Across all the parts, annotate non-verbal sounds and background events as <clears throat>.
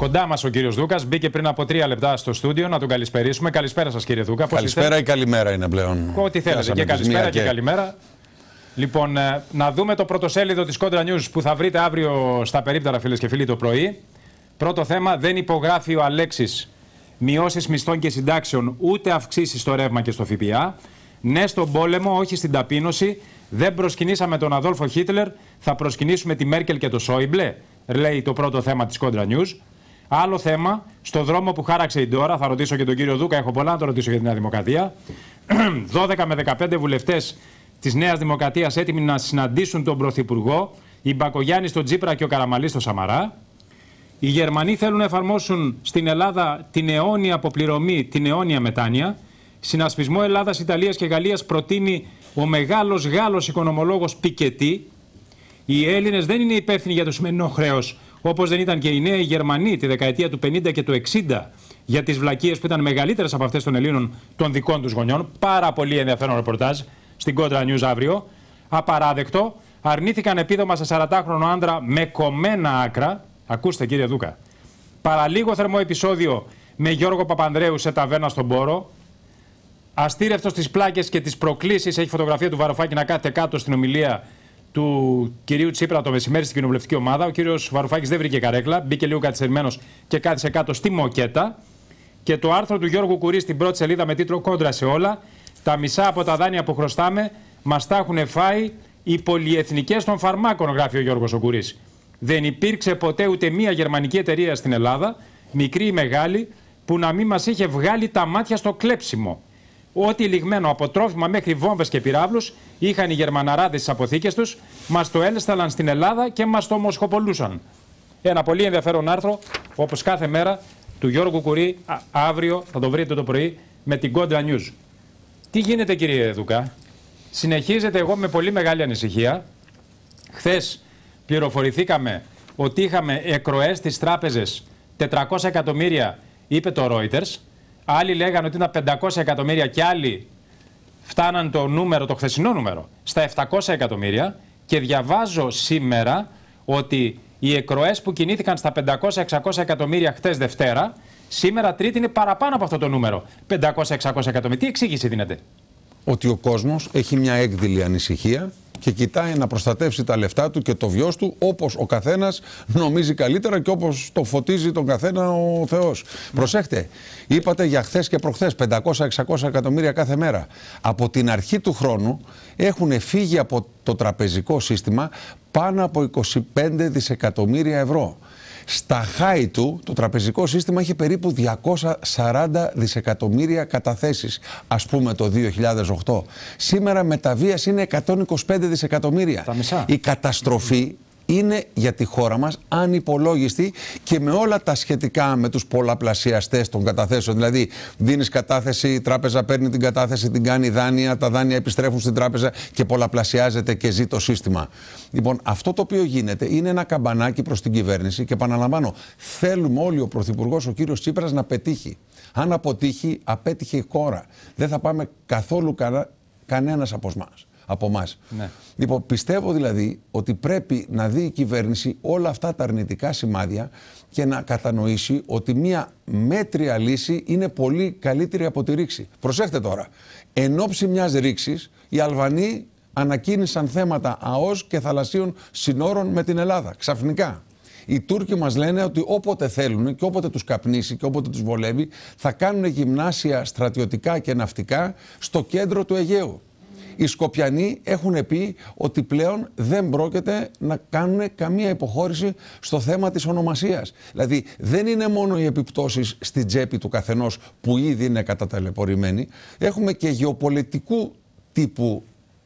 Κοντά μας ο κύριος Δούκας. Μπήκε πριν από τρία λεπτά στο στούντιο να τον καλησπερίσουμε. Καλησπέρα σας, κύριε Δούκα. Καλησπέρα ή καλημέρα είναι πλέον. Ό,τι θέλετε. Και καλησπέρα και... καλημέρα. Λοιπόν, ε, να δούμε το πρωτοσέλιδο της Κόντρα News που θα βρείτε αύριο στα περίπτερα, φίλες και φίλοι, το πρωί. Πρώτο θέμα, δεν υπογράφει ο Αλέξης μειώσεις μισθών και συντάξεων, ούτε αυξήσεις στο ρεύμα και στο ΦΠΑ. Ναι στον πόλεμο, όχι στην ταπείνωση. Δεν προσκυνήσαμε τον Αδόλφο Χίτλερ, θα προσκυνήσουμε τη Μέρκελ και το Σόιμπλε, λέει το πρώτο θέμα της Κόντρα News. Άλλο θέμα, στο δρόμο που χάραξε η Ντόρα, θα ρωτήσω και τον κύριο Δούκα, έχω πολλά να το ρωτήσω για την Νέα Δημοκρατία. 12 με 15 βουλευτές της Νέας Δημοκρατίας <clears throat> έτοιμοι να συναντήσουν τον Πρωθυπουργό, η Μπακογιάννη στον Τζίπρα και ο Καραμαλής στο Σαμαρά. Οι Γερμανοί θέλουν να εφαρμόσουν στην Ελλάδα την αιώνια αποπληρωμή, την αιώνια μετάνοια. Συνασπισμό Ελλάδας, Ιταλίας και Γαλλίας προτείνει ο μεγάλος Γάλλος οικονομολόγος Πικετή. Οι Έλληνες δεν είναι υπεύθυνοι για το σημερινό χρέος Όπως δεν ήταν και οι νέοι Γερμανοί τη δεκαετία του 50 και του 60 για τις βλακίες που ήταν μεγαλύτερες από αυτές των Ελλήνων των δικών τους γονιών. Πάρα πολύ ενδιαφέρον ρεπορτάζ στην Κόντρα News αύριο. Απαράδεκτο. Αρνήθηκαν επίδομα σε 40χρονο άντρα με κομμένα άκρα. Ακούστε κύριε Δούκα. Παραλίγο θερμό επεισόδιο με Γιώργο Παπανδρέου σε ταβέρνα στον Πόρο. Αστήρευτος στις πλάκες και τις προκλήσεις έχει φωτογραφία του Βαροφάκη να κάθεται κάτω στην ομιλία του κυρίου Τσίπρα το μεσημέρι στην κοινοβουλευτική ομάδα. Ο κύριος Βαρουφάκης δεν βρήκε καρέκλα, μπήκε λίγο καθυστερημένο και κάθισε κάτω στη μοκέτα. Και το άρθρο του Γιώργου Κουρί στην πρώτη σελίδα με τίτλο Κόντρα σε όλα. Τα μισά από τα δάνεια που χρωστάμε μας τα έχουν φάει οι πολιεθνικέ των φαρμάκων, γράφει ο Γιώργος Κουρί. Δεν υπήρξε ποτέ ούτε μία γερμανική εταιρεία στην Ελλάδα, μικρή ή μεγάλη, που να μην μας είχε βγάλει τα μάτια στο κλέψιμο. Ό,τι λιγμένο από τρόφιμα μέχρι βόμβες και πυράβλους είχαν οι Γερμαναράδες στις αποθήκες τους, μας το έλεσταλαν στην Ελλάδα και μας το μοσχοπολούσαν. Ένα πολύ ενδιαφέρον άρθρο, όπως κάθε μέρα, του Γιώργου Κουρί, αύριο θα το βρείτε το πρωί, με την Κόντρα News. Τι γίνεται, κύριε Δουκά, συνεχίζεται εγώ με πολύ μεγάλη ανησυχία. Χθες πληροφορηθήκαμε ότι είχαμε εκροές στις τράπεζες 400 εκατομμύρια, είπε το Reuters. Άλλοι λέγανε ότι ήταν 500 εκατομμύρια και άλλοι φτάναν το νούμερο, το χθεσινό νούμερο, στα 700 εκατομμύρια και διαβάζω σήμερα ότι οι εκροές που κινήθηκαν στα 500-600 εκατομμύρια χτες Δευτέρα, σήμερα Τρίτη είναι παραπάνω από αυτό το νούμερο. 500-600 εκατομμύρια. Τι εξήγηση δίνεται. Ότι ο κόσμος έχει μια έκδηλη ανησυχία και κοιτάει να προστατεύσει τα λεφτά του και το βιός του όπως ο καθένας νομίζει καλύτερα και όπως το φωτίζει τον καθένα ο Θεός. Mm. Προσέχτε, είπατε για χθες και προχθές 500-600 εκατομμύρια κάθε μέρα. Από την αρχή του χρόνου έχουν φύγει από το τραπεζικό σύστημα πάνω από 25 δισεκατομμύρια ευρώ. Στα χάη του, το τραπεζικό σύστημα είχε περίπου 240 δισεκατομμύρια καταθέσεις, ας πούμε το 2008. Σήμερα μεταβίας είναι 125 δισεκατομμύρια. Τα μισά. Η καταστροφή είναι για τη χώρα μας ανυπολόγιστη και με όλα τα σχετικά με τους πολλαπλασιαστές των καταθέσεων. Δηλαδή δίνεις κατάθεση, η τράπεζα παίρνει την κατάθεση, την κάνει δάνεια, τα δάνεια επιστρέφουν στην τράπεζα και πολλαπλασιάζεται και ζει το σύστημα. Λοιπόν, αυτό το οποίο γίνεται είναι ένα καμπανάκι προς την κυβέρνηση και επαναλαμβάνω, θέλουμε όλοι ο Πρωθυπουργός, ο κύριος Τσίπρας να πετύχει. Αν αποτύχει, απέτυχε η χώρα. Δεν θα πάμε καθόλου κανένας από εμά από εμά. Ναι. Λοιπόν, πιστεύω δηλαδή ότι πρέπει να δει η κυβέρνηση όλα αυτά τα αρνητικά σημάδια και να κατανοήσει ότι μια μέτρια λύση είναι πολύ καλύτερη από τη ρήξη. Προσέχτε τώρα. Εν ώψη μιας ρήξης, οι Αλβανοί ανακοίνησαν θέματα ΑΟΣ και θαλασσίων συνόρων με την Ελλάδα. Ξαφνικά. Οι Τούρκοι μας λένε ότι όποτε θέλουν και όποτε τους καπνίσει και όποτε τους βολεύει θα κάνουν γυμνάσια στρατιωτικά και ναυτικά στο κέντρο του Αιγαίου. Οι Σκοπιανοί έχουν πει ότι πλέον δεν πρόκειται να κάνουν καμία υποχώρηση στο θέμα της ονομασίας. Δηλαδή δεν είναι μόνο οι επιπτώσεις στην τσέπη του καθενός που ήδη είναι καταταλαιπωρημένοι. Έχουμε και γεωπολιτικού τύπου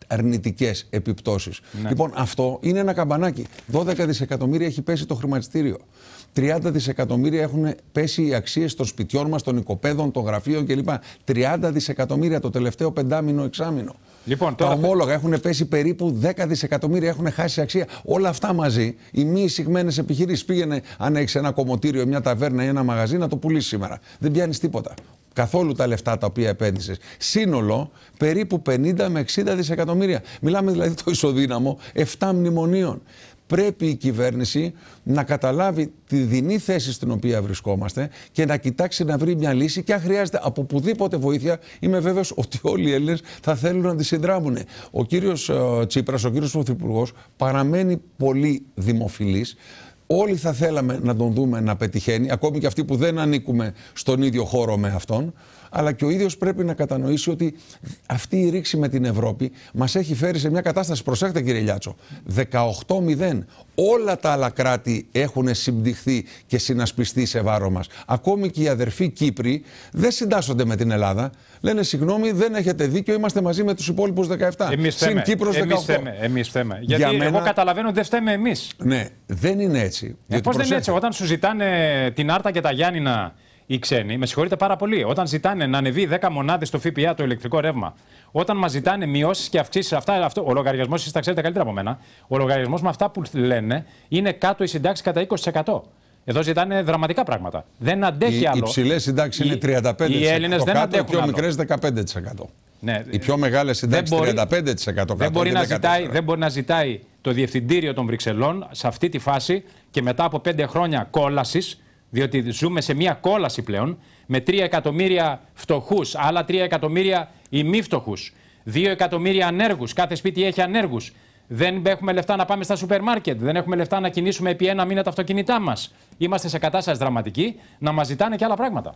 αρνητικές επιπτώσεις. Ναι. Λοιπόν, αυτό είναι ένα καμπανάκι. 12 δισεκατομμύρια έχει πέσει το χρηματιστήριο. 30 δισεκατομμύρια έχουν πέσει οι αξίες των σπιτιών μας, των οικοπαίδων, των γραφείων κλπ. 30 δισεκατομμύρια το τελευταίο πεντάμινο-εξάμινο. Λοιπόν, Τα ομόλογα έχουν πέσει περίπου 10 δισεκατομμύρια, έχουν χάσει αξία. Όλα αυτά μαζί, οι μη εισηγμένες επιχειρήσεις πήγαινε, αν έχεις ένα κομμωτήριο, μια ταβέρνα ή ένα μαγαζί, να το πουλήσεις σήμερα. Δεν πιάνεις τίποτα. Καθόλου τα λεφτά τα οποία επένδυσες. Σύνολο περίπου 50 με 60 δισεκατομμύρια. Μιλάμε δηλαδή το ισοδύναμο 7 μνημονίων πρέπει η κυβέρνηση να καταλάβει τη δινή θέση στην οποία βρισκόμαστε και να κοιτάξει να βρει μια λύση και αν χρειάζεται από πουδήποτε βοήθεια είμαι βέβαιος ότι όλοι οι Έλληνες θα θέλουν να τη συνδράμουν. Ο κύριος ε, Τσίπρας, ο κύριος Πρωθυπουργός παραμένει πολύ δημοφιλής Όλοι θα θέλαμε να τον δούμε να πετυχαίνει, ακόμη και αυτοί που δεν ανήκουμε στον ίδιο χώρο με αυτόν αλλά και ο ίδιος πρέπει να κατανοήσει ότι αυτή η ρήξη με την Ευρώπη μας έχει φέρει σε μια κατάσταση. Προσέχτε, κύριε Λιάτσο. 18-0. Όλα τα άλλα κράτη έχουν συμπτυχθεί και συνασπιστεί σε βάρο μας. Ακόμη και οι αδερφοί Κύπροι δεν συντάσσονται με την Ελλάδα. Λένε συγγνώμη, δεν έχετε δίκιο, είμαστε μαζί με τους υπόλοιπους 17. Εμεί θέμε. Εμεί θέμε. Γιατί Για μένα... εγώ καταλαβαίνω ότι δεν φταίμε εμείς. Ναι, δεν είναι έτσι. Ε, Πώς δεν είναι έτσι. Όταν σου ζητάνε την Άρτα και τα Γιάννηνα οι ξένοι, με συγχωρείτε πάρα πολύ, όταν ζητάνε να ανεβεί 10 μονάδες στο ΦΠΑ το ηλεκτρικό ρεύμα, όταν μας ζητάνε μειώσεις και αυξήσεις αυτά, αυτό, ο λογαριασμός, εσείς τα ξέρετε καλύτερα από μένα, ο λογαριασμός με αυτά που λένε είναι κάτω η συντάξη κατά 20%. εδώ ζητάνε δραματικά πράγματα. Δεν αντέχει οι, άλλο. Οι υψηλέ συντάξει είναι 35%. Οι Έλληνες δεν αντέχουν. Οι πιο μικρέ 15%. Ναι. Οι πιο μεγάλες συντάξει 35%. Δεν μπορεί, να ζητάει, δεν μπορεί να ζητάει το Διευθυντήριο των Βρυξελών σε αυτή τη φάση και μετά από 5 χρόνια κόλασης διότι ζούμε σε μια κόλαση πλέον με 3 εκατομμύρια φτωχούς, άλλα 3 εκατομμύρια ημίφτωχου, 2 εκατομμύρια ανέργους, κάθε σπίτι έχει ανέργους. Δεν έχουμε λεφτά να πάμε στα σούπερ μάρκετ, δεν έχουμε λεφτά να κινήσουμε επί ένα μήνα τα αυτοκίνητά μας. Είμαστε σε κατάσταση δραματική να μας ζητάνε και άλλα πράγματα.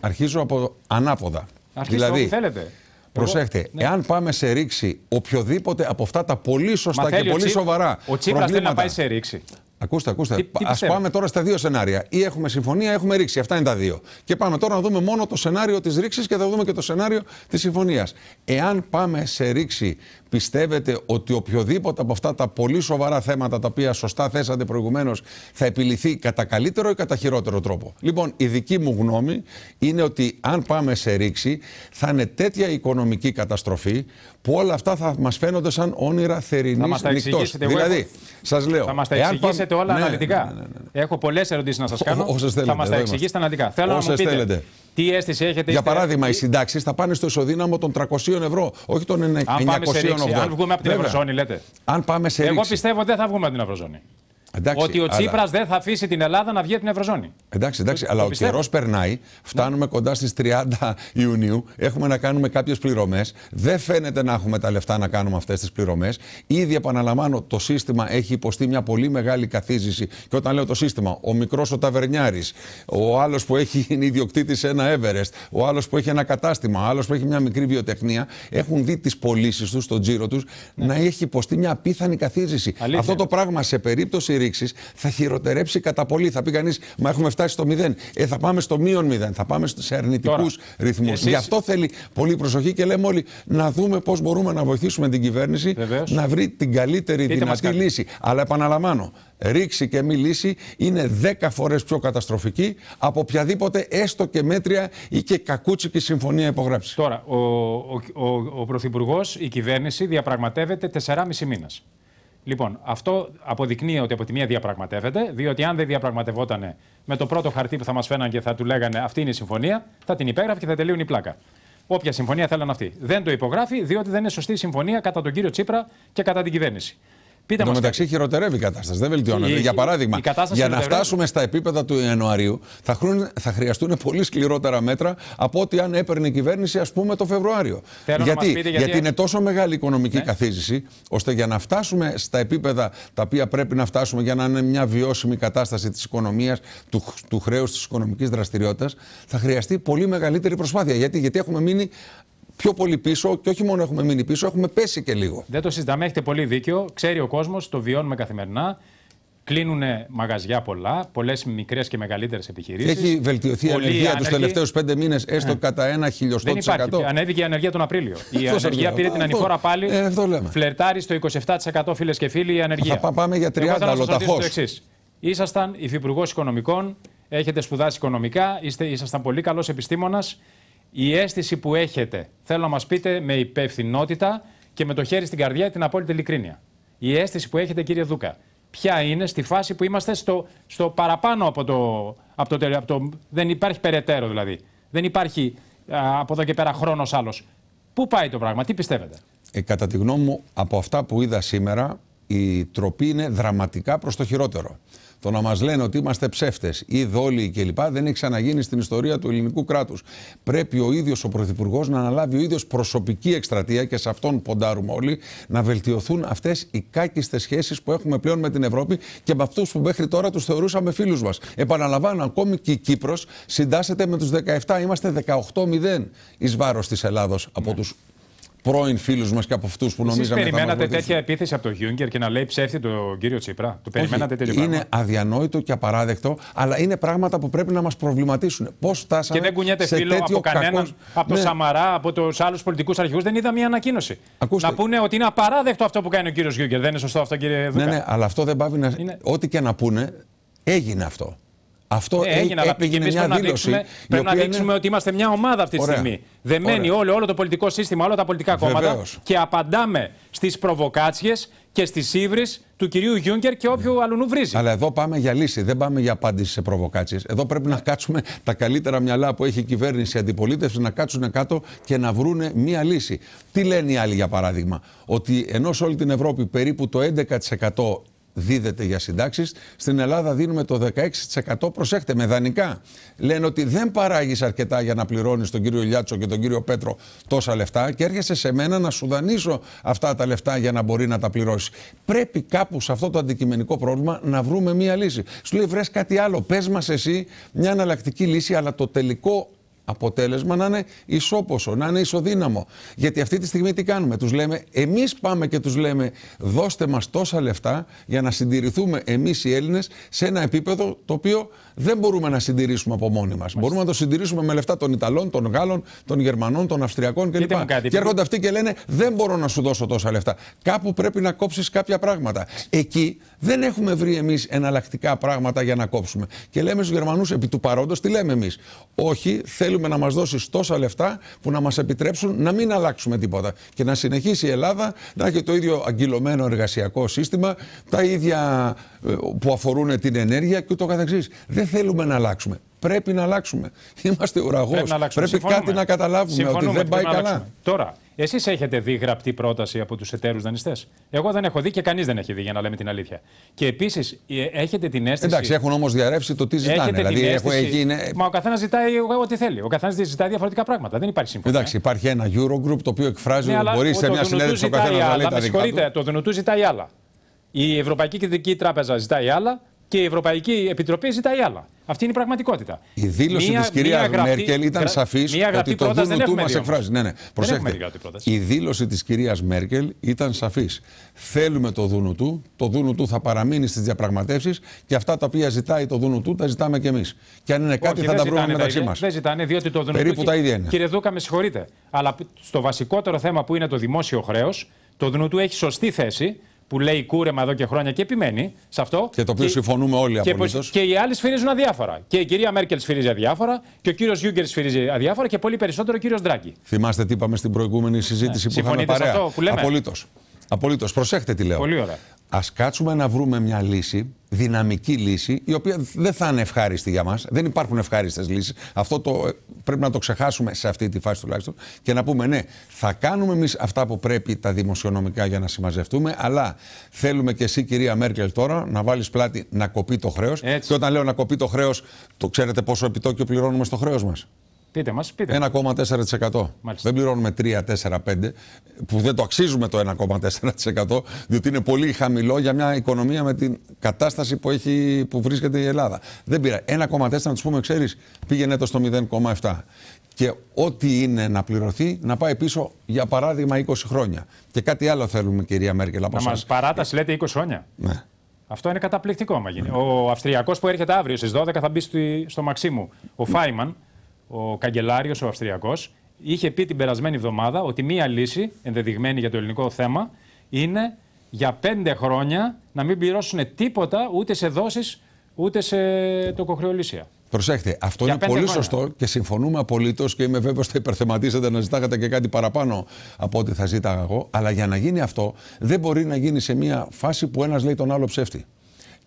Αρχίζω από ανάποδα. Αρχίζω δηλαδή, όπου θέλετε. Προσέχτε, ναι. εάν πάμε σε ρήξη οποιοδήποτε από αυτά τα πολύ σωστά και πολύ σοβαρά. Ο Τσίπρας θέλει να πάει σε ρήξη. Ακούστε, ακούστε. Α πάμε τώρα στα δύο σενάρια. Ή έχουμε συμφωνία, έχουμε ρήξη. Αυτά είναι τα δύο. Και πάμε τώρα να δούμε μόνο το σενάριο της ρήξης και θα δούμε και το σενάριο της συμφωνίας. Εάν πάμε σε ρήξη, πιστεύετε ότι οποιοδήποτε από αυτά τα πολύ σοβαρά θέματα τα οποία σωστά θέσατε προηγουμένως θα επιληθεί κατά καλύτερο ή κατά χειρότερο τρόπο. Λοιπόν, η δική μου γνώμη είναι ότι αν πάμε σε ρήξη, θα είναι τέτοια οικονομική καταστροφή που όλα αυτά θα μας φαίνονται σαν όνειρα θερινής νυχτό. Δηλαδή, σας λέω. Θα μας τα εξηγήσετε όλα ναι, ναι, αναλυτικά. Ναι, έχω πολλές ερωτήσεις να σας κάνω. Ό, θέλετε, θα μας τα εξηγήσετε αναλυτικά. Θέλω να μου πείτε θέλετε. τι αίσθηση έχετε. Για παράδειγμα, οι συντάξεις θα πάνε στο ισοδύναμο των 300 ευρώ, όχι των 980. Αν, πάμε σε ρήξη, αν βγούμε από την Ευρωζώνη, λέτε. Αν πάμε σε Εγώ πιστεύω δεν θα βγούμε από την Ευρωζώνη. Εντάξει, ότι ο Τσίπρα αλλά... δεν θα αφήσει την Ελλάδα να βγει από την Ευρωζώνη. Εντάξει, εντάξει, αλλά ο καιρός περνάει. Φτάνουμε κοντά στις 30 Ιουνίου. Έχουμε να κάνουμε κάποιες πληρωμές. Δεν φαίνεται να έχουμε τα λεφτά να κάνουμε αυτές τις πληρωμές. Ήδη επαναλαμβάνω, το σύστημα έχει υποστεί μια πολύ μεγάλη καθίζηση. Και όταν λέω το σύστημα, ο μικρός ο Ταβερνιάρης, ο άλλος που έχει <laughs> είναι ιδιοκτήτης ένα Everest, ο άλλος που έχει ένα κατάστημα, ο άλλος που έχει μια μικρή βιοτεχνία, έχουν δει τις πωλήσεις τους, τον τζίρο τους, ναι. να έχει υποστεί μια απίθανη καθίζηση. Αυτό το πράγμα σε περίπτωση θα χειροτερέψει κατά πολύ. Θα πει κανείς, μα έχουμε φτάσει στο 0. Ε, θα πάμε στο μείον 0. Θα πάμε σε αρνητικούς ρυθμούς. Εσείς... Γι' αυτό θέλει πολύ προσοχή και λέμε όλοι να δούμε πώς μπορούμε να βοηθήσουμε την κυβέρνηση Βεβαίως. να βρει την καλύτερη δυνατή λύση. Αλλά επαναλαμβάνω, ρήξη και μη λύση είναι 10 φορές πιο καταστροφική από οποιαδήποτε έστω και μέτρια ή και κακούτσικη συμφωνία υπογράψει. Τώρα, ο, ο, ο, ο Πρωθυπουργός, η κυβέρνηση διαπραγματεύεται 4,5 μήνες. Λοιπόν, αυτό αποδεικνύει ότι από τη μία διαπραγματεύεται, διότι αν δεν διαπραγματευόταν με το πρώτο χαρτί που θα μας φαίναν και θα του λέγανε Αυτή είναι η συμφωνία, θα την υπέγραφε και θα τελείωνε η πλάκα. Όποια συμφωνία θέλανε αυτή. Δεν το υπογράφει, διότι δεν είναι σωστή συμφωνία κατά τον κύριο Τσίπρα και κατά την κυβέρνηση. Πείτε Εν τω μεταξύ, χειροτερεύει η κατάσταση. Δεν βελτιώνεται. για παράδειγμα, για να φτάσουμε στα επίπεδα του Ιανουαρίου, θα, θα χρειαστούν πολύ σκληρότερα μέτρα από ό,τι αν έπαιρνε η κυβέρνηση, ας πούμε, το Φεβρουάριο. γιατί, γιατί... είναι τόσο μεγάλη η οικονομική ναι. καθίζηση, ώστε για να φτάσουμε στα επίπεδα τα οποία πρέπει να φτάσουμε για να είναι μια βιώσιμη κατάσταση της οικονομίας, του, του χρέους, της οικονομικής δραστηριότητας, θα χρειαστεί πολύ μεγαλύτερη προσπάθεια. Γιατί, γιατί έχουμε μείνει πιο πολύ πίσω και όχι μόνο έχουμε μείνει πίσω, έχουμε πέσει και λίγο. Δεν το συζητάμε, έχετε πολύ δίκιο. Ξέρει ο κόσμος, το βιώνουμε καθημερινά. Κλείνουν μαγαζιά πολλά, πολλές μικρές και μεγαλύτερες επιχειρήσεις. Έχει βελτιωθεί η ανεργία τους τελευταίους πέντε μήνες, έστω ε. κατά ένα χιλιοστό τη εκατό. Ανέβηκε η ανεργία τον Απρίλιο. Η ανεργία πήρε την ανηφόρα πάλι. Ε, φλερτάρει στο 27% φίλες και φίλοι η ανεργία. Θα πάμε για 30 αλλοταχώ. Ήσασταν υφυπουργός οικονομικών, έχετε σπουδάσει οικονομικά, ήσασταν πολύ καλός επιστήμονας η αίσθηση που έχετε, θέλω να μας πείτε με υπευθυνότητα και με το χέρι στην καρδιά την απόλυτη ειλικρίνεια. Η αίσθηση που έχετε κύριε Δούκα, ποια είναι στη φάση που είμαστε στο, στο παραπάνω από το, από, το, από το... Δεν υπάρχει περαιτέρω δηλαδή. Δεν υπάρχει από εδώ και πέρα χρόνος άλλος. Πού πάει το πράγμα, τι πιστεύετε. Ε, κατά τη γνώμη μου, από αυτά που παει το πραγμα τι πιστευετε κατα τη σήμερα, η τροπή είναι δραματικά προς το χειρότερο. Το να μας λένε ότι είμαστε ψεύτες ή δόλοι κλπ. δεν έχει ξαναγίνει στην ιστορία του ελληνικού κράτους. Πρέπει ο ίδιος ο Πρωθυπουργός να αναλάβει ο ίδιος προσωπική εκστρατεία και σε αυτόν ποντάρουμε όλοι να βελτιωθούν αυτές οι κάκιστες σχέσεις που έχουμε πλέον με την Ευρώπη και με αυτούς που μέχρι τώρα τους θεωρούσαμε φίλους μας. Επαναλαμβάνω, ακόμη και η Κύπρος συντάσσεται με τους 17. Είμαστε 18-0 εις βάρος της Ελλάδος από ναι. τους πρώην φίλους μας και από αυτούς που νομίζαμε. Εσείς περιμένατε τέτοια επίθεση από τον Γιούγκερ και να λέει ψεύτη τον κύριο Τσίπρα. Το περιμένατε τέτοιο Είναι αδιανόητο και απαράδεκτο, αλλά είναι πράγματα που πρέπει να μας προβληματίσουν. Πώς φτάσαμε. Και δεν κουνιέται φίλο από κανέναν. Από τον ναι. Σαμαρά, από τους άλλους πολιτικούς αρχηγούς. Δεν είδα μια ανακοίνωση. Ακούστε. Να πούνε ότι είναι απαράδεκτο αυτό που κάνει ο κύριος Γιούγκερ. Δεν είναι σωστό αυτό, κύριε Δούκα. Ναι, ναι, αλλά αυτό δεν πάβει να. Είναι... Ό,τι και να πούνε, έγινε αυτό. Αυτό ε, έγινε. Έ, έγινε, μια πρέπει Να δείξουμε, πρέπει να δείξουμε ότι είμαστε μια ομάδα αυτή τη Ωραία. στιγμή. Δεμένει όλο, όλο το πολιτικό σύστημα, όλα τα πολιτικά κόμματα και απαντάμε στις προβοκάτσιες και στις ύβρις του κυρίου Γιούγκερ και όποιου αλλού βρίζει. Αλλά εδώ πάμε για λύση, δεν πάμε για απάντηση σε προβοκάτσιες. Εδώ πρέπει να κάτσουμε τα καλύτερα μυαλά που έχει η κυβέρνηση, η αντιπολίτευση, να κάτσουν κάτω και να βρούν μία λύση. Τι λένε οι άλλοι, για παράδειγμα, ότι ενώ σε όλη την Ευρώπη περίπου το 11% δίδεται για συντάξεις. Στην Ελλάδα δίνουμε το 16%. Προσέχτε, με δανεικά. Λένε ότι δεν παράγεις αρκετά για να πληρώνεις τον κύριο Λιάτσο και τον κύριο Πέτρο τόσα λεφτά και έρχεσαι σε μένα να σου δανείσω αυτά τα λεφτά για να μπορεί να τα πληρώσεις. Πρέπει κάπου σε αυτό το αντικειμενικό πρόβλημα να βρούμε μία λύση. Σου λέει βρες κάτι άλλο. Πες μας εσύ μια εναλλακτική λύση, αλλά το τελικό αποτέλεσμα να είναι ισόποσο, να είναι ισοδύναμο. Γιατί αυτή τη στιγμή τι κάνουμε, τους λέμε, εμείς πάμε και τους λέμε δώστε μας τόσα λεφτά για να συντηρηθούμε εμείς οι Έλληνες σε ένα επίπεδο το οποίο δεν μπορούμε να συντηρήσουμε από μόνοι μας. Μπορούμε να το συντηρήσουμε με λεφτά των Ιταλών, των Γάλλων, των Γερμανών, των Αυστριακών κλπ. και έρχονται αυτοί και λένε δεν μπορώ να σου δώσω τόσα λεφτά. Κάπου πρέπει να κόψεις κάποια πράγματα. Εκεί δεν έχουμε βρει εμείς εναλλακτικά πράγματα για να κόψουμε. Και λέμε στους Γερμανούς επί του παρόντος τι λέμε εμείς. Όχι, θέλουμε να μας δώσεις τόσα λεφτά που να μας επιτρέψουν να μην αλλάξουμε τίποτα και να συνεχίσει η Ελλάδα να έχει το ίδιο αγκυλωμένο εργασιακό σύστημα, τα ίδια ε, που αφορούν την ενέργεια και ούτω καθεξής δεν θέλουμε να αλλάξουμε. Πρέπει να αλλάξουμε. Είμαστε ουραγός. Πρέπει, Πρέπει κάτι να καταλάβουμε Συμφωνούμε ότι δεν πάει καλά. Τώρα, εσείς έχετε δει γραπτή πρόταση από τους εταίρους δανειστές. Εγώ δεν έχω δει και κανείς δεν έχει δει, για να λέμε την αλήθεια. Και επίσης ε, έχετε την αίσθηση. Εντάξει, έχουν όμως διαρρεύσει το τι ζητάνε. Έχετε δηλαδή, αίσθηση... Έχω, είναι... Μα ο καθένας ζητάει ό,τι θέλει. Ο καθένας ζητάει διαφορετικά πράγματα. Δεν υπάρχει συμφωνία. Εντάξει, υπάρχει ένα Eurogroup το οποίο εκφράζει ναι, μπορεί σε μια συνέντευξη ο καθένας να λέει τα δικά του. Το Δουνουτού ζητάει άλλα. Η Ευρωπαϊκή Κεντρική Τράπεζα ζητάει άλλα και η Ευρωπαϊκή Επιτροπή ζητάει άλλα. Αυτή είναι η πραγματικότητα. Η δήλωση της κυρίας Μέρκελ ήταν σαφή ότι το δούνο του μα εκφράζει. Ναι, ναι, Προσέξτε. Η δήλωση της κυρίας Μέρκελ ήταν σαφής. Θέλουμε το δούνο του. Το δούνο του θα παραμείνει στις διαπραγματεύσεις και αυτά τα οποία ζητάει το δούνο του τα ζητάμε κι εμείς. Και αν είναι κάτι θα τα βρούμε μεταξύ μας. Δεν ζητάνε, διότι το δούνου του. τα ίδια είναι. Κύριε Δούκα, με συγχωρείτε. Αλλά στο βασικότερο θέμα που είναι το δημόσιο χρέος, το δούνο του έχει σωστή θέση που λέει κούρεμα εδώ και χρόνια και επιμένει σε αυτό. Και το οποίο συμφωνούμε όλοι και, απολύτως. Και οι άλλοι σφυρίζουν αδιάφορα. Και η κυρία Μέρκελ σφυρίζει αδιάφορα. Και ο κύριος Γιούγκερ σφυρίζει αδιάφορα. Και πολύ περισσότερο ο κύριος Ντράγκη. Θυμάστε τι είπαμε στην προηγούμενη συζήτηση ναι. που είχαμε παρέα. Αυτό που λέμε. Απολύτως. Απολύτως. Προσέχτε τι λέω. Πολύ ωραία. Ας κάτσουμε να βρούμε μια λύση δυναμική λύση, η οποία δεν θα είναι ευχάριστη για μας. Δεν υπάρχουν ευχάριστες λύσεις. Αυτό το, ε, πρέπει να το ξεχάσουμε σε αυτή τη φάση τουλάχιστον και να πούμε ναι, θα κάνουμε εμείς αυτά που πρέπει τα δημοσιονομικά για να συμμαζευτούμε, αλλά θέλουμε και εσύ, κυρία Μέρκελ, τώρα να βάλεις πλάτη να κοπεί το χρέος. Και όταν λέω να κοπεί το χρέος, το ξέρετε πόσο επιτόκιο πληρώνουμε στο χρέος μας. Πείτε 1,4%. Δεν πληρώνουμε 3, 4, 5, που δεν το αξίζουμε το 1,4%, διότι είναι πολύ χαμηλό για μια οικονομία με την κατάσταση που, έχει, που βρίσκεται η Ελλάδα. Δεν πήρα 1,4 να τους πούμε, ξέρεις πήγαινε το στο 0,7 και ό,τι είναι να πληρωθεί να πάει πίσω για παράδειγμα 20 χρόνια. Και κάτι άλλο θέλουμε, κυρία Μέρκελ. Από να μας παράταση λέτε 20 χρόνια. Ναι. Αυτό είναι καταπληκτικό, Ο Αυστριακός που έρχεται αύριο στις 12 θα μπει στο μαξί μου. Ο Φάιμαν, ο καγκελάριος, ο Αυστριακός, είχε πει την περασμένη εβδομάδα ότι μία λύση ενδεδειγμένη για το ελληνικό θέμα είναι για πέντε χρόνια να μην πληρώσουν τίποτα ούτε σε δόσεις ούτε σε τοκοχρεολύσια. Προσέχτε, αυτό είναι πολύ σωστό και συμφωνούμε απολύτως και είμαι βέβαιος ότι θα υπερθεματίσετε να ζητάγατε και κάτι παραπάνω από ό,τι θα ζήταγα εγώ. Αλλά για να γίνει αυτό, δεν μπορεί να γίνει σε μια φάση που ένας λέει τον άλλο ψεύτη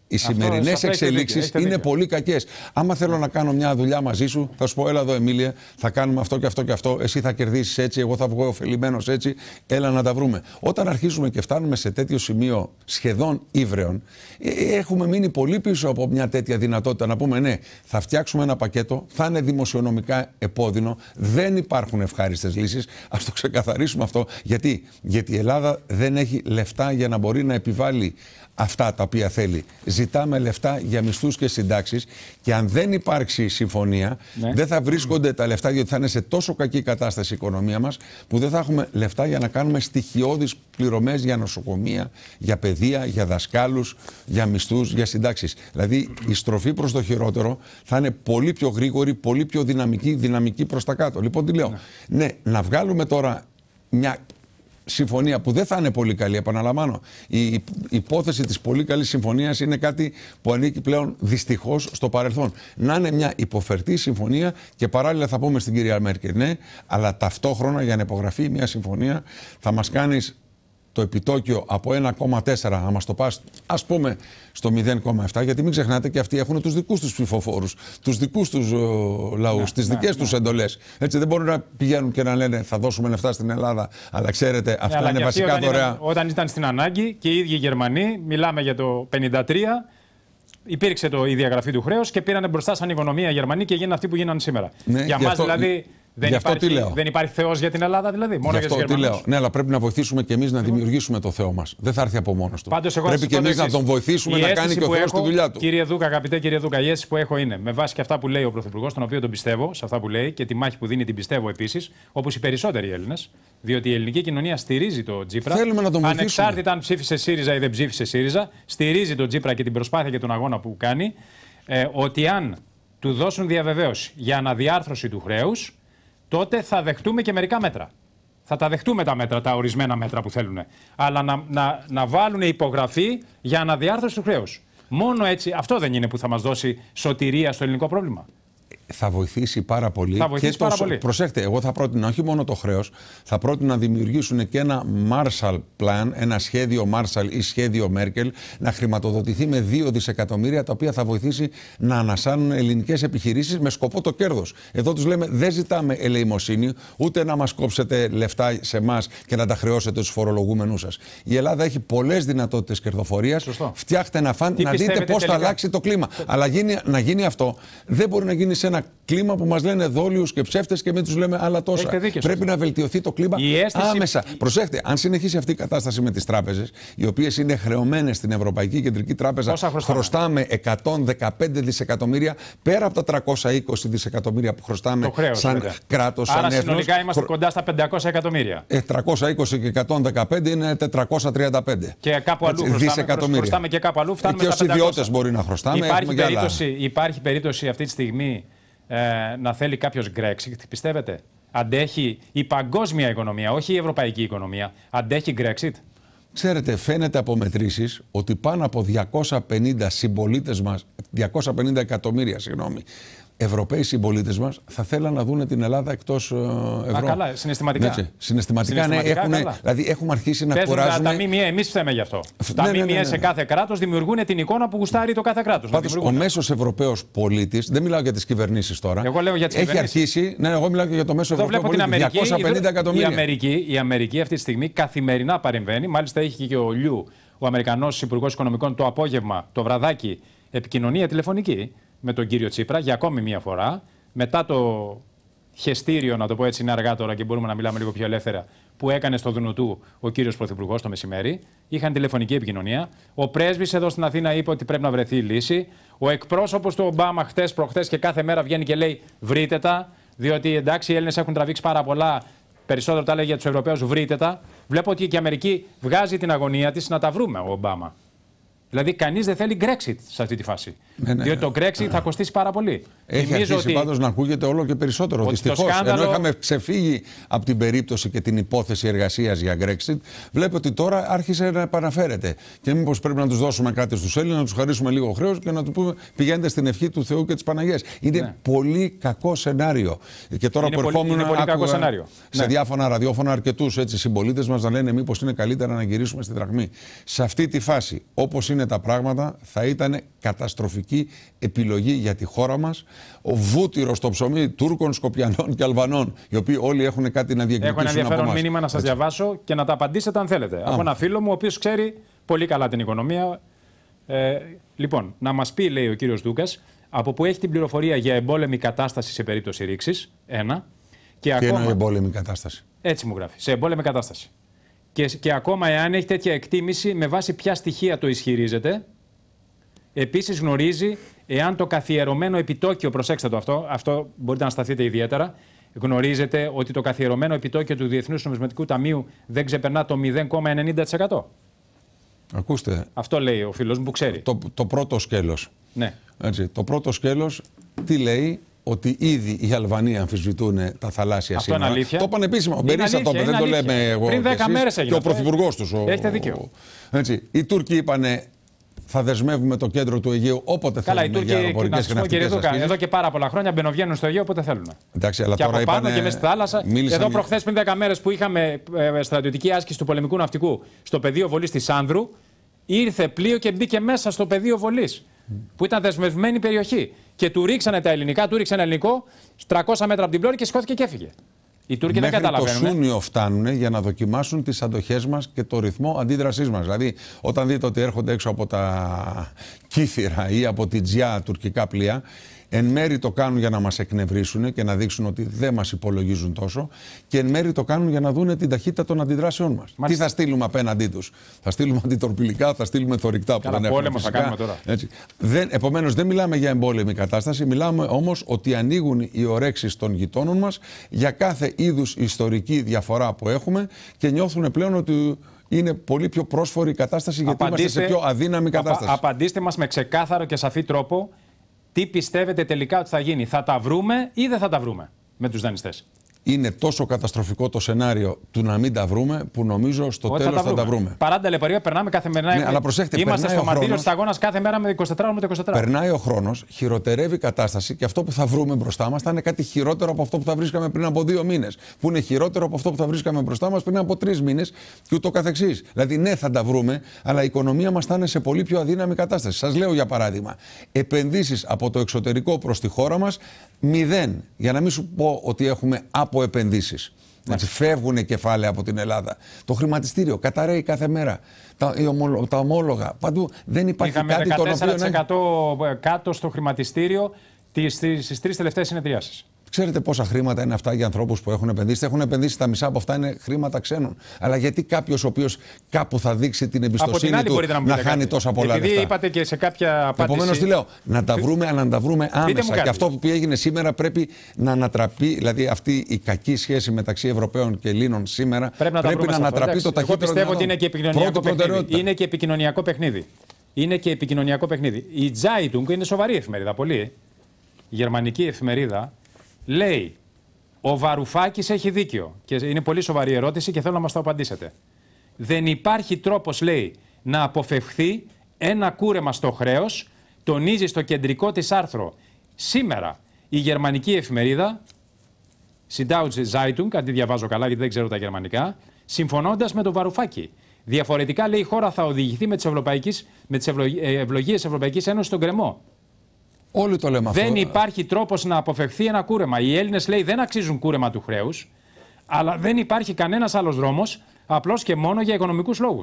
οι σημερινέ εξελίξει είναι πολύ κακές. Άμα θέλω να κάνω μια δουλειά μαζί σου, θα σου πω: Έλα εδώ, Εμίλια, θα κάνουμε αυτό και αυτό και αυτό. Εσύ θα κερδίσεις έτσι, εγώ θα βγω ωφελημένος έτσι. Έλα να τα βρούμε. Όταν αρχίζουμε και φτάνουμε σε τέτοιο σημείο σχεδόν ύβρεων, ε, έχουμε μείνει πολύ πίσω από μια τέτοια δυνατότητα να πούμε: Ναι, θα φτιάξουμε ένα πακέτο, θα είναι δημοσιονομικά επώδυνο, δεν υπάρχουν ευχάριστες λύσεις. Ας το ξεκαθαρίσουμε αυτό. Γιατί? Γιατί η Ελλάδα δεν έχει λεφτά για να μπορεί να επιβάλλει αυτά τα οποία θέλει. Ζητάμε λεφτά για μισθούς και συντάξεις και αν δεν υπάρξει συμφωνία, ναι. δεν θα βρίσκονται τα λεφτά διότι θα είναι σε τόσο κακή κατάσταση η οικονομία μας που δεν θα έχουμε λεφτά για να κάνουμε στοιχειώδεις πληρωμές για νοσοκομεία, για παιδεία, για δασκάλους, για μισθούς, για συντάξεις. Δηλαδή η στροφή προς το χειρότερο θα είναι πολύ πιο γρήγορη, πολύ πιο δυναμική, δυναμική προς τα κάτω. Λοιπόν, τι λέω, ναι, ναι να βγάλουμε τώρα μια συμφωνία που δεν θα είναι πολύ καλή, επαναλαμβάνω. Η υπόθεση της πολύ καλής συμφωνίας είναι κάτι που ανήκει πλέον δυστυχώς στο παρελθόν. Να είναι μια υποφερτή συμφωνία και παράλληλα θα πούμε στην κυρία Μέρκελ, ναι, αλλά ταυτόχρονα για να υπογραφεί μια συμφωνία θα μας κάνεις το επιτόκιο από 1,4 να μα το πας, ας πούμε στο 0,7 γιατί μην ξεχνάτε και αυτοί έχουν τους δικούς τους ψηφοφόρους, τους δικούς τους λαούς, ναι, τις ναι, δικές τους ναι. εντολές. Έτσι δεν μπορούν να πηγαίνουν και να λένε θα δώσουμε λεφτά στην Ελλάδα αλλά ξέρετε αυτά είναι βασικά όταν δωρεά. Ήταν, όταν ήταν στην ανάγκη και οι ίδιοι οι Γερμανοί μιλάμε για το 53 Υπήρξε το, η διαγραφή του χρέους και πήραν μπροστά σαν οικονομία οι Γερμανοί και γίνανε αυτοί που γίνανε σήμερα. για, για δηλαδή δεν, Γι αυτό υπάρχει, τι λέω. δεν υπάρχει Θεός για την Ελλάδα, δηλαδή. Μόνο για τι λέω. Ναι, αλλά πρέπει να βοηθήσουμε και εμείς να δημιουργήσουμε το Θεό μας. Δεν θα έρθει από μόνος του. Πάντως, εγώ πρέπει και εμείς να τον βοηθήσουμε να κάνει και ο Θεός τη δουλειά του. Κύριε Δούκα, αγαπητέ κύριε Δούκα, η αίσθηση που έχω είναι με βάση και αυτά που λέει ο Πρωθυπουργός, τον οποίο τον πιστεύω, σε αυτά που λέει και τη μάχη που δίνει την πιστεύω επίσης, όπως οι περισσότεροι Έλληνες. Διότι η ελληνική κοινωνία στηρίζει το Τζίπρα. Θέλουμε να τον βοηθήσουμε. Ανεξάρτητα αν ψήφισε ΣΥΡΙΖΑ ή δεν ψήφισε ΣΥΡΙΖΑ, στηρίζει τον Τζίπρα και την προσπάθεια και τον αγώνα που κάνει. Ε, ότι αν του δώσουν διαβεβαίωση για αναδιάρθρωση του χρέους, τότε θα δεχτούμε και μερικά μέτρα. Θα τα δεχτούμε τα μέτρα, τα ορισμένα μέτρα που θέλουν. Αλλά να, να, να βάλουν υπογραφή για αναδιάρθρωση του χρέους. Μόνο έτσι, αυτό δεν είναι που θα μας δώσει σωτηρία στο ελληνικό πρόβλημα θα βοηθήσει πάρα πολύ. Θα βοηθήσει και πάρα το, πολύ. Προσέχτε, εγώ θα πρότεινα όχι μόνο το χρέος, θα πρότεινα να δημιουργήσουν και ένα Marshall Plan, ένα σχέδιο Marshall ή σχέδιο Merkel να χρηματοδοτηθεί με 2 δισεκατομμύρια, τα οποία θα βοηθήσει να ανασάνουν ελληνικές επιχειρήσεις με σκοπό το κέρδος. Εδώ τους λέμε δεν ζητάμε ελεημοσύνη, ούτε να μας κόψετε λεφτά σε εμάς και να τα χρεώσετε του φορολογούμενου σας. Η Ελλάδα έχει πολλές δυνατότητες κερδοφορίας. Φτιάχτε ένα φαν να δείτε πώς θα αλλάξει το κλίμα. Αλλά γίνει, να γίνει αυτό δεν μπορεί να γίνει σε ένα κλίμα που μας λένε δόλιους και ψεύτες και μην τους λέμε άλλα τόσα. Πρέπει να βελτιωθεί το κλίμα αίσθηση... άμεσα. Προσέχτε, αν συνεχίσει αυτή η κατάσταση με τις τράπεζες, οι οποίες είναι χρεωμένες στην Ευρωπαϊκή Κεντρική Τράπεζα, χρωστάμε 115 δισεκατομμύρια πέρα από τα 320 δισεκατομμύρια που χρωστάμε χρέος, σαν κράτος. Άρα σαν συνολικά είμαστε κοντά στα 500 εκατομμύρια. 320 ε, και 115 είναι 435. Και κάπου αλλού Έτσι, χρωστάμε, χρωστάμε και κάπου αλλού φτάνουμε. Και ω ιδιώτες μπορεί να χρωστάμε. υπάρχει περίπτωση αυτή τη στιγμή ε, να θέλει κάποιος Brexit, πιστεύετε. Αντέχει η παγκόσμια οικονομία, όχι η ευρωπαϊκή οικονομία. Αντέχει Brexit. Ξέρετε, φαίνεται από μετρήσεις ότι πάνω από 250 συμπολίτες μας, 250 εκατομμύρια, συγγνώμη, Ευρωπαίοι συμπολίτες μας θα θέλαν να δουν την Ελλάδα εκτός ε, Ευρώπη. καλά, συναισθηματικά. Ναι, συναισθηματικά, συναισθηματικά ναι, έχουν, καλά. δηλαδή έχουμε αρχίσει να κουράζουμε. Τα ΜΜΕ, εμεί φταίμε γι' αυτό. Ναι, τα ναι, ναι, ναι, σε ναι. κάθε κράτος δημιουργούν την εικόνα που γουστάρει το κάθε κράτος. Πάντω, ο μέσος Ευρωπαίος πολίτης, δεν μιλάω για τις κυβερνήσεις τώρα. Εγώ λέω για τις Έχει αρχίσει. Ναι, εγώ μιλάω και για το μέσο Ευρωπαίο πολίτη. Αμερική, 250 εκατομμύρια. Η Αμερική, η Αμερική αυτή τη στιγμή καθημερινά παρεμβαίνει. Μάλιστα έχει και ο Λιού, ο Αμερικανός Υπουργός Οικονομικών, το απόγευμα, το βραδάκι, επικοινωνία τηλεφωνική με τον κύριο Τσίπρα για ακόμη μία φορά. Μετά το χεστήριο, να το πω έτσι, είναι αργά τώρα και μπορούμε να μιλάμε λίγο πιο ελεύθερα, που έκανε στο Δουνουτού ο κύριος Πρωθυπουργός το μεσημέρι. Είχαν τηλεφωνική επικοινωνία. Ο πρέσβης εδώ στην Αθήνα είπε ότι πρέπει να βρεθεί η λύση. Ο εκπρόσωπος του Ομπάμα χτες προχθέ και κάθε μέρα βγαίνει και λέει: Βρείτε τα. Διότι εντάξει, οι Έλληνες έχουν τραβήξει πάρα πολλά. Περισσότερο τα λέει για τους Ευρωπαίους: Βρείτε τα. Βλέπω ότι και η Αμερική βγάζει την αγωνία της να τα βρούμε ο Ομπάμα. Δηλαδή, κανείς δεν θέλει Brexit σε αυτή τη φάση. Ναι, ναι. Διότι το Brexit θα κοστίσει πάρα πολύ. Έχει Θυμίζω αρχίσει ότι... πάντως να ακούγεται όλο και περισσότερο. Δυστυχώ. Σκάνδαλο... Ενώ είχαμε ξεφύγει από την περίπτωση και την υπόθεση εργασίας για Brexit, βλέπω ότι τώρα άρχισε να επαναφέρεται. Και μήπως πρέπει να τους δώσουμε κάτι στους Έλληνες, να τους χαρίσουμε λίγο χρέος και να του πούμε πηγαίνετε στην ευχή του Θεού και της Παναγίας. Είναι ναι. πολύ κακό σενάριο. Και τώρα είναι πολύ, είναι πολύ κακό σενάριο. σε ναι. διάφορα ραδιόφωνα αρκετούς συμπολίτες μας να λένε μήπως είναι καλύτερα να γυρίσουμε στη δραχμή. Σε αυτή τη φάση, όπως είναι είναι τα πράγματα θα ήταν καταστροφική επιλογή για τη χώρα μας. Ο βούτυρος στο ψωμί Τούρκων, Σκοπιανών και Αλβανών, οι οποίοι όλοι έχουν κάτι να διεκδικήσουν Έχω ένα ενδιαφέρον μήνυμα να σας διαβάσω και να τα απαντήσετε αν θέλετε. Α. Από ένα φίλο μου, ο οποίος ξέρει πολύ καλά την οικονομία. Ε, λοιπόν, να μας πει, λέει ο κύριος Δούκας, από που έχει την πληροφορία για εμπόλεμη κατάσταση σε περίπτωση ρήξης. Ένα. Και, και ακόμα... εμπόλεμη κατάσταση. Έτσι μου γράφει. Σε εμπόλεμη κατάσταση. Και, και ακόμα εάν έχει τέτοια εκτίμηση, με βάση ποια στοιχεία το ισχυρίζεται. Επίσης γνωρίζει εάν το καθιερωμένο επιτόκιο, προσέξτε το αυτό, αυτό μπορείτε να σταθείτε ιδιαίτερα, γνωρίζετε ότι το καθιερωμένο επιτόκιο του Διεθνούς Νομισματικού Ταμείου δεν ξεπερνά το 0,90%. Ακούστε. Αυτό λέει ο φίλος μου που ξέρει. Το, πρώτο σκέλος. Ναι. το πρώτο σκέλος τι λέει, ότι ήδη οι Αλβανοί αμφισβητούν τα θαλάσσια Αυτό σύνορα. Είναι αλήθεια. Το είπαν επίσημα. Ο Μπερίσα το είπε, δεν το λέμε εγώ. Πριν 10 μέρες έγινε. Και ο πρωθυπουργός τους. Έχετε δίκιο. Έτσι. Οι Τούρκοι είπαν θα δεσμεύουμε το κέντρο του Αιγαίου όποτε Καλά, θέλουν. Καλά, οι Τούρκοι για να και Δούκα, εδώ και πάρα πολλά χρόνια μπαινοβγαίνουν στο Αιγαίο όποτε θέλουν. Εντάξει, αλλά και τώρα από πάνω είπανε... και μέσα στη θάλασσα. Μίλησαν... Εδώ προχθές πριν 10 μέρες που είχαμε ε, ε, στρατιωτική άσκηση του πολεμικού ναυτικού στο πεδίο βολής της Άνδρου, ήρθε πλοίο και μπήκε μέσα στο πεδίο βολής. Που ήταν δεσμευμένη περιοχή και του ρίξανε τα ελληνικά, του ρίξανε ελληνικό 300 μέτρα από την πλώρη και σηκώθηκε και έφυγε. Οι Τούρκοι δεν καταλαβαίνουν. Το ε. Σούνιο φτάνουν για να δοκιμάσουν τις αντοχές μας και το ρυθμό αντίδρασής μας. Δηλαδή, όταν δείτε ότι έρχονται έξω από τα κύθυρα ή από την τζιά τουρκικά πλοία, Εν μέρη το κάνουν για να μας εκνευρίσουν και να δείξουν ότι δεν μας υπολογίζουν τόσο. Και εν μέρη το κάνουν για να δούνε την ταχύτητα των αντιδράσεών μας. Τι θα στείλουμε απέναντί τους. Θα στείλουμε αντιτορπιλικά, θα στείλουμε θορυκτά που δεν έχουμε. θα κάνουμε τώρα. Έτσι. Δεν, επομένως δεν μιλάμε για εμπόλεμη κατάσταση, μιλάμε όμως ότι ανοίγουν οι ορέξεις των γειτόνων μας για κάθε είδους ιστορική διαφορά που έχουμε και νιώθουν πλέον ότι είναι πολύ πιο πρόσφορη η κατάσταση γιατί απαντήστε, είμαστε σε πιο αδύναμη κατάσταση. Απα, απαντήστε μας με ξεκάθαρο και σαφή τρόπο τι πιστεύετε τελικά ότι θα γίνει, θα τα βρούμε ή δεν θα τα βρούμε με τους δανειστές είναι τόσο καταστροφικό το σενάριο του να μην τα βρούμε που νομίζω στο τέλο θα, θα, τα βρούμε. Παράντα λεπαρία περνάμε κάθε Ναι, αλλά Είμαστε στο μαρτύριο της αγώνας κάθε μέρα με 24 με 24. Περνάει ο χρόνος, χειροτερεύει η κατάσταση και αυτό που θα βρούμε μπροστά μας θα είναι κάτι χειρότερο από αυτό που θα βρίσκαμε πριν από δύο μήνες. Που είναι χειρότερο από αυτό που θα βρίσκαμε μπροστά μας πριν από τρεις μήνες και ούτω καθεξής. Δηλαδή, ναι, θα τα βρούμε, αλλά η οικονομία μας θα είναι σε πολύ πιο αδύναμη κατάσταση. Σας λέω για παράδειγμα, επενδύσεις από το εξωτερικό προς τη χώρα μας μηδέν. Για να μην σου πω ότι έχουμε από επενδύσεις. φεύγουν κεφάλαια από την Ελλάδα. Το χρηματιστήριο καταραίει κάθε μέρα. Τα, ομόλογα. Παντού δεν υπάρχει Είχαμε κάτι το οποίο... Είχαμε 14% κάτω στο χρηματιστήριο στις, στις τρεις τελευταίες συνεδριάσεις. Ξέρετε πόσα χρήματα είναι αυτά για ανθρώπους που έχουν επενδύσει. Έχουν επενδύσει τα μισά από αυτά είναι χρήματα ξένων. Αλλά γιατί κάποιος ο οποίος κάπου θα δείξει την εμπιστοσύνη του να, να χάνει κάτι. τόσα πολλά Επειδή είπατε και σε κάποια απάντηση. Επομένως τι λέω, να τα βρούμε, αλλά να τα βρούμε άμεσα. Και αυτό που έγινε σήμερα πρέπει να ανατραπεί, δηλαδή αυτή η κακή σχέση μεταξύ Ευρωπαίων και Ελλήνων σήμερα πρέπει να, πρέπει να ανατραπεί το ταχύτερο. Εγώ πιστεύω ότι είναι και επικοινωνιακό παιχνίδι. Είναι και επικοινωνιακό παιχνίδι. Είναι και επικοινωνιακό παιχνίδι. Η Zeitung είναι σοβαρή εφημερίδα, πολύ. Η γερμανική εφημερίδα Λέει, ο Βαρουφάκης έχει δίκιο. Και είναι πολύ σοβαρή ερώτηση και θέλω να μας το απαντήσετε. Δεν υπάρχει τρόπος, λέει, να αποφευχθεί ένα κούρεμα στο χρέος, τονίζει στο κεντρικό της άρθρο σήμερα η γερμανική εφημερίδα Συντάουτζε Zeitung, αν τη διαβάζω καλά γιατί δεν ξέρω τα γερμανικά, συμφωνώντας με τον Βαρουφάκη. Διαφορετικά, λέει, η χώρα θα οδηγηθεί με τις ε, ευλογίες Ευρωπαϊκής Ένωσης στον κρεμό. Όλοι το λέμε αυτό. Δεν υπάρχει τρόπος να αποφευθεί ένα κούρεμα. Οι Έλληνες λέει δεν αξίζουν κούρεμα του χρέους, αλλά δεν υπάρχει κανένας άλλος δρόμος απλώς και μόνο για οικονομικούς λόγους.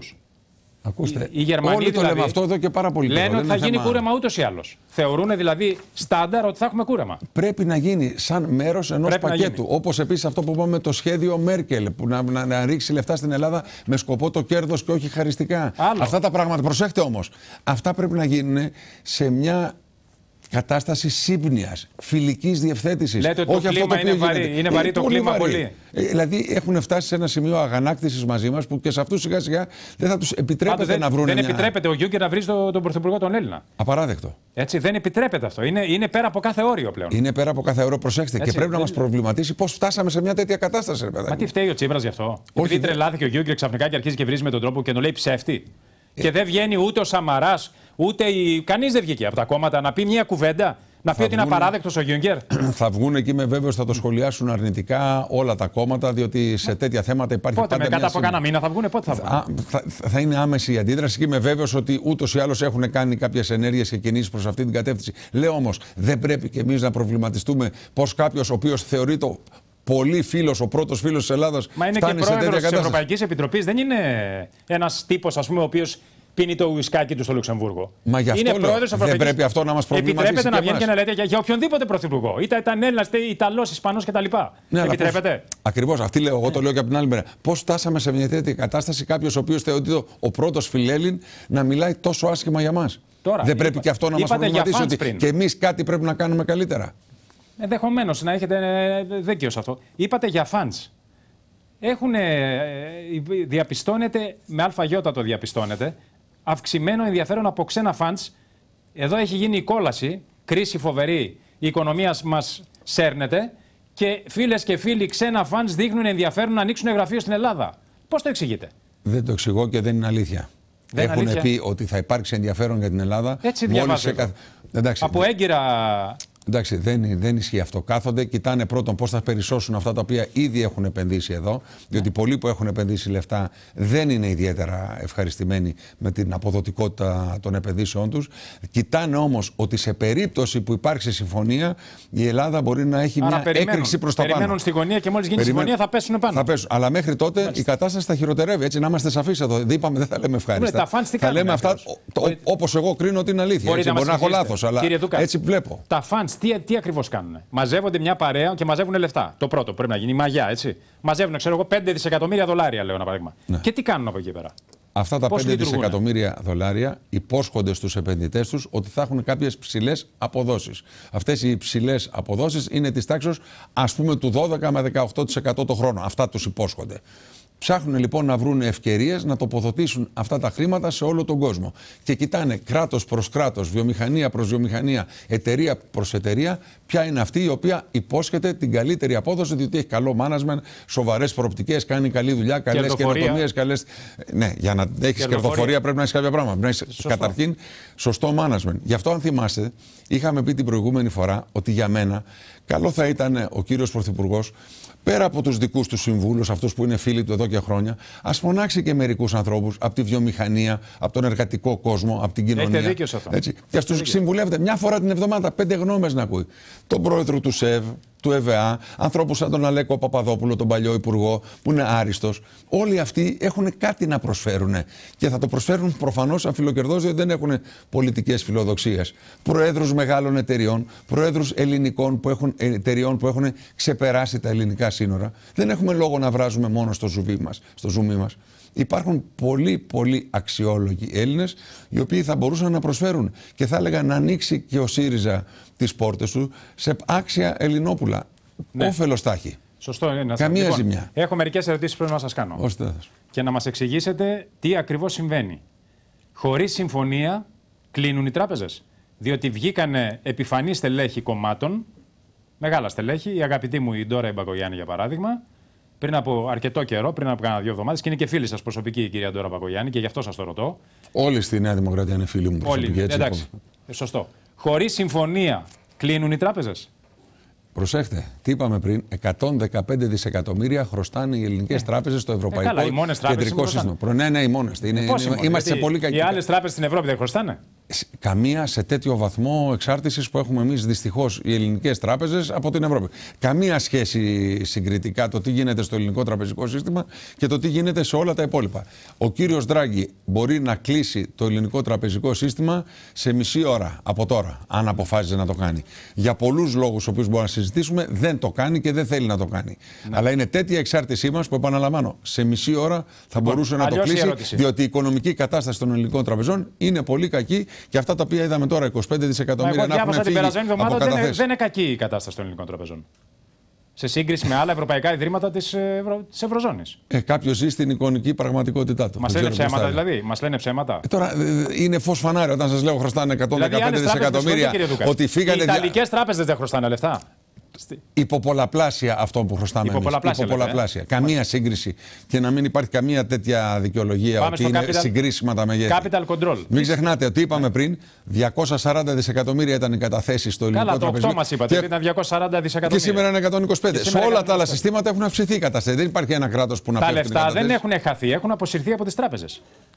Ακούστε. Οι όλοι το δηλαδή, λέμε αυτό εδώ και πάρα πολύ Λένε ότι θα γίνει κούρεμα ούτως ή άλλως. Θεωρούν δηλαδή στάνταρ ότι θα έχουμε κούρεμα. Πρέπει να γίνει σαν μέρος ενός πακέτου. Όπως επίσης αυτό που είπαμε το σχέδιο Μέρκελ, που να, να, ρίξει λεφτά στην Ελλάδα με σκοπό το κέρδος και όχι χαριστικά. Αυτά τα πράγματα, προσέχτε όμως. Αυτά πρέπει να γίνουν σε μια κατάσταση σύμπνοιας, φιλικής διευθέτησης. Λέτε ότι Όχι το κλίμα αυτό είναι, βαρύ, είναι βαρύ. Ε, το κλίμα βαρύ. πολύ. Ε, δηλαδή έχουν φτάσει σε ένα σημείο αγανάκτησης μαζί μας που και σε αυτούς σιγά σιγά δεν θα τους επιτρέπεται να βρουν. Δεν μια... επιτρέπεται ο Γιούγκερ να βρει τον Πρωθυπουργό τον Έλληνα. Απαράδεκτο. Έτσι, δεν επιτρέπεται αυτό. Είναι, είναι πέρα από κάθε όριο πλέον. Είναι πέρα από κάθε όριο, προσέξτε. Έτσι, και πρέπει δεν... να μας προβληματίσει πώς φτάσαμε σε μια τέτοια κατάσταση. Ρε, παιδάκι. Μα τι φταίει ο Τσίπρας γι' αυτό. Όχι, τρελάθηκε ο Γιούγκερ ξαφνικά και αρχίζει και βρίζει με τον τρόπο και τον λέει ψεύτη. Ε. Και δεν βγαίνει ούτε ο Σαμαράς ούτε η... κανείς δεν βγήκε από τα κόμματα να πει μια κουβέντα. Να πει ότι είναι απαράδεκτος ο Γιούγκερ. <clears throat> Θα βγουν εκεί με βέβαιο θα το σχολιάσουν αρνητικά όλα τα κόμματα, διότι σε τέτοια θέματα υπάρχει πότε, πάντα. Πότε, μετά από κανένα μήνα θα βγουν, πότε θα βγουν. Θα, θα, είναι άμεση η αντίδραση και είμαι βέβαιος ότι ούτως ή άλλως έχουν κάνει κάποιες ενέργειες και κινήσεις προς αυτή την κατεύθυνση. Λέω όμως, δεν πρέπει και εμείς να προβληματιστούμε πώς κάποιος ο οποίος θεωρεί το πολύ φίλος, ο πρώτος φίλος της Ελλάδας. Μα είναι και πρόεδρο τη Ευρωπαϊκής Επιτροπής, δεν είναι ένας τύπος, ας πούμε, ο οποίος πίνει το ουισκάκι του στο Λουξεμβούργο. Μα γι' αυτό είναι λέω, δεν πρέπει αυτό να μας προβληματίσει. Επιτρέπεται να βγαίνει και να λέτε για, για οποιονδήποτε πρωθυπουργό. Είτε ήταν Έλληνας, είτε Ιταλός, Ισπανός κτλ. Ναι, Επιτρέπεται. Ακριβώς. Αυτή λέω, εγώ το λέω και από την άλλη μέρα. Πώς φτάσαμε σε μια τέτοια κατάσταση κάποιος ο οποίος θεωρείται ο πρώτος φιλέλλην να μιλάει τόσο άσχημα για μας. Τώρα, δεν πρέπει είπα, και αυτό να μας προβληματίσει ότι πριν. και εμείς κάτι πρέπει να κάνουμε καλύτερα. Ενδεχομένως να έχετε ε, δίκιο σε αυτό. Είπατε για φαν. Έχουν, ε, ε, διαπιστώνεται, με αλφαγιώτα το διαπιστώνεται, αυξημένο ενδιαφέρον από ξένα φαντ. Εδώ έχει γίνει η κόλαση, κρίση φοβερή, η οικονομία μας σέρνεται και φίλες και φίλοι ξένα φαντ δείχνουν ενδιαφέρον να ανοίξουν γραφείο στην Ελλάδα. Πώς το εξηγείτε. Δεν το εξηγώ και δεν είναι αλήθεια. Δεν Έχουν αλήθεια. πει ότι θα υπάρξει ενδιαφέρον για την Ελλάδα. Έτσι διαβάζω. Από έγκυρα Εντάξει, δεν, δεν ισχύει αυτό. Κάθονται, κοιτάνε πρώτον πώς θα περισσώσουν αυτά τα οποία ήδη έχουν επενδύσει εδώ. Διότι πολλοί που έχουν επενδύσει λεφτά δεν είναι ιδιαίτερα ευχαριστημένοι με την αποδοτικότητα των επενδύσεών τους. Κοιτάνε όμως ότι σε περίπτωση που υπάρξει συμφωνία, η Ελλάδα μπορεί να έχει μια περιμένουν. έκρηξη προς τα πάνω. Περιμένουν στη γωνία και μόλις γίνει Περιμέ... συμφωνία θα πέσουν πάνω. Θα πέσουν. Αλλά μέχρι τότε η κατάσταση θα χειροτερεύει. Έτσι, να είμαστε σαφείς εδώ. Δεν είπαμε, δεν θα λέμε ευχάριστα. θα λέμε αυτά όπως εγώ κρίνω ότι είναι αλήθεια. Μπορεί να έχω λάθος, αλλά έτσι βλέπω. Τα φαν τι, τι ακριβώς κάνουν. Μαζεύονται μια παρέα και μαζεύουν λεφτά. Το πρώτο πρέπει να γίνει μαγιά, έτσι. Μαζεύουν, ξέρω εγώ, 5 δισεκατομμύρια δολάρια, λέω ένα παράδειγμα. Ναι. Και τι κάνουν από εκεί πέρα. Αυτά τα 5 δισεκατομμύρια δολάρια υπόσχονται στους επενδυτές τους ότι θα έχουν κάποιες ψηλές αποδόσεις. Αυτές οι ψηλές αποδόσεις είναι της τάξης ας πούμε του 12 με 18% το χρόνο. Αυτά τους υπόσχονται. Ψάχνουν λοιπόν να βρουν ευκαιρίες να τοποθετήσουν αυτά τα χρήματα σε όλο τον κόσμο. Και κοιτάνε κράτος προς κράτος, βιομηχανία προς βιομηχανία, εταιρεία προς εταιρεία, ποια είναι αυτή η οποία υπόσχεται την καλύτερη απόδοση, διότι έχει καλό management, σοβαρές προοπτικές, κάνει καλή δουλειά, καλές καινοτομίες, καλές. Ναι, για να έχεις κερδοφορία πρέπει να έχεις κάποια πράγματα. να Σωστό. Καταρχήν, σωστό management. Γι' αυτό, αν θυμάστε, είχαμε πει την προηγούμενη φορά ότι για μένα καλό θα ήταν ο κύριος Πρωθυπουργός πέρα από τους δικούς τους συμβούλους, αυτούς που είναι φίλοι του εδώ και χρόνια, ας φωνάξει και μερικούς ανθρώπους από τη βιομηχανία, από τον εργατικό κόσμο, από την κοινωνία. Έχετε δίκιο σε αυτό. Έτσι, και ας του συμβουλεύετε μια φορά την εβδομάδα πέντε γνώμες να ακούει. Τον πρόεδρο του ΣΕΒ, του ΕΒΑ, ανθρώπους σαν τον Αλέκο Παπαδόπουλο, τον παλιό υπουργό, που είναι άριστος. Όλοι αυτοί έχουν κάτι να προσφέρουν. Και θα το προσφέρουν προφανώς φιλοκερδός, διότι δεν έχουν πολιτικές φιλοδοξίες. Προέδρους μεγάλων εταιριών, προέδρους ελληνικών που έχουν, εταιριών που έχουν ξεπεράσει τα ελληνικά σύνορα. Δεν έχουμε λόγο να βράζουμε μόνο στο ζουμί μας. Στο ζουμί μας. Υπάρχουν πολύ πολύ αξιόλογοι Έλληνες οι οποίοι θα μπορούσαν να προσφέρουν. Και θα έλεγα να ανοίξει και ο ΣΥΡΙΖΑ τις πόρτες του σε άξια Ελληνόπουλα. Ναι. Όφελος τα έχει. Σωστό είναι. Καμία λοιπόν, ζημιά. Έχω μερικές ερωτήσεις που πρέπει να σας κάνω. Ώστε. Και να μας εξηγήσετε τι ακριβώς συμβαίνει. Χωρίς συμφωνία κλείνουν οι τράπεζες. Διότι βγήκανε επιφανή στελέχη κομμάτων, μεγάλα στελέχη, η αγαπητή μου η Ντόρα Ιμπαγκογιάννη για παράδειγμα, πριν από αρκετό καιρό, πριν από κάνα δύο εβδομάδες, και είναι και φίλη σας προσωπική η κυρία Ντόρα Μπακογιάννη, και γι' αυτό σας το ρωτώ. Όλοι στη Νέα Δημοκρατία είναι φίλοι μου προσωπική. Όλοι, έτσι, εντάξει. Λοιπόν. Ε, σωστό χωρίς συμφωνία, κλείνουν οι τράπεζες. Προσέχτε, τι είπαμε πριν, 115 δισεκατομμύρια χρωστάνε οι ελληνικές ε, τράπεζες στο Ευρωπαϊκό ε, καλά, Κεντρικό Σύστημα. Ναι, ναι, οι μόνες. Ε, είμαστε σε πολύ κακή. Οι άλλε τράπεζες στην Ευρώπη δεν χρωστάνε καμία σε τέτοιο βαθμό εξάρτησης που έχουμε εμείς δυστυχώς οι ελληνικές τράπεζες από την Ευρώπη. Καμία σχέση συγκριτικά το τι γίνεται στο ελληνικό τραπεζικό σύστημα και το τι γίνεται σε όλα τα υπόλοιπα. Ο κύριος Δράγκη μπορεί να κλείσει το ελληνικό τραπεζικό σύστημα σε μισή ώρα από τώρα, αν αποφάσιζε να το κάνει. Για πολλούς λόγους, ο οποίου μπορούμε να συζητήσουμε, δεν το κάνει και δεν θέλει να το κάνει. Ναι. Αλλά είναι τέτοια εξάρτησή μας που, επαναλαμβάνω, σε μισή ώρα θα λοιπόν, μπορούσε να το κλείσει, διότι η οικονομική κατάσταση των ελληνικών τραπεζών είναι πολύ κακή και αυτά τα οποία είδαμε τώρα, 25 δισεκατομμύρια. Μα εγώ διάβασα την περασμένη εβδομάδα δεν, δεν είναι κακή η κατάσταση των ελληνικών τραπεζών σε σύγκριση με άλλα ευρωπαϊκά ιδρύματα της ε, Ευρω... Ευρωζώνης. Ε, Κάποιος ζει στην εικονική πραγματικότητά του. Μας δηλαδή, λένε ψέματα, δηλαδή. Μας λένε ψέματα. τώρα ε, είναι φως φανάρι όταν σας λέω χρωστάνε 115 δηλαδή, δισεκατομμύρια. Ότι φύγανε. Οι Ιταλικές τράπεζες δεν χρωστάνε λεφτά. Υποπολαπλάσια αυτό που χρωστάμε εμείς. Υποπολαπλάσια. Ε. Υποπολαπλάσια. Καμία σύγκριση και να μην υπάρχει καμία τέτοια δικαιολογία Πάμε ότι είναι capital... συγκρίσιμα τα μεγέθη. Capital control. Μην ξεχνάτε ότι είπαμε πριν 240 δισεκατομμύρια ήταν οι καταθέσεις στο ελληνικό Καλά, Καλά, το 8 μας είπατε. Και... Ήταν 240 δισεκατομμύρια. Και σήμερα είναι 125. Σε όλα τα άλλα συστήματα έχουν αυξηθεί οι Δεν υπάρχει ένα κράτος που να Τα λεφτά δεν έχουν χαθεί, έχουν αποσυρθεί από τις τράπεζες.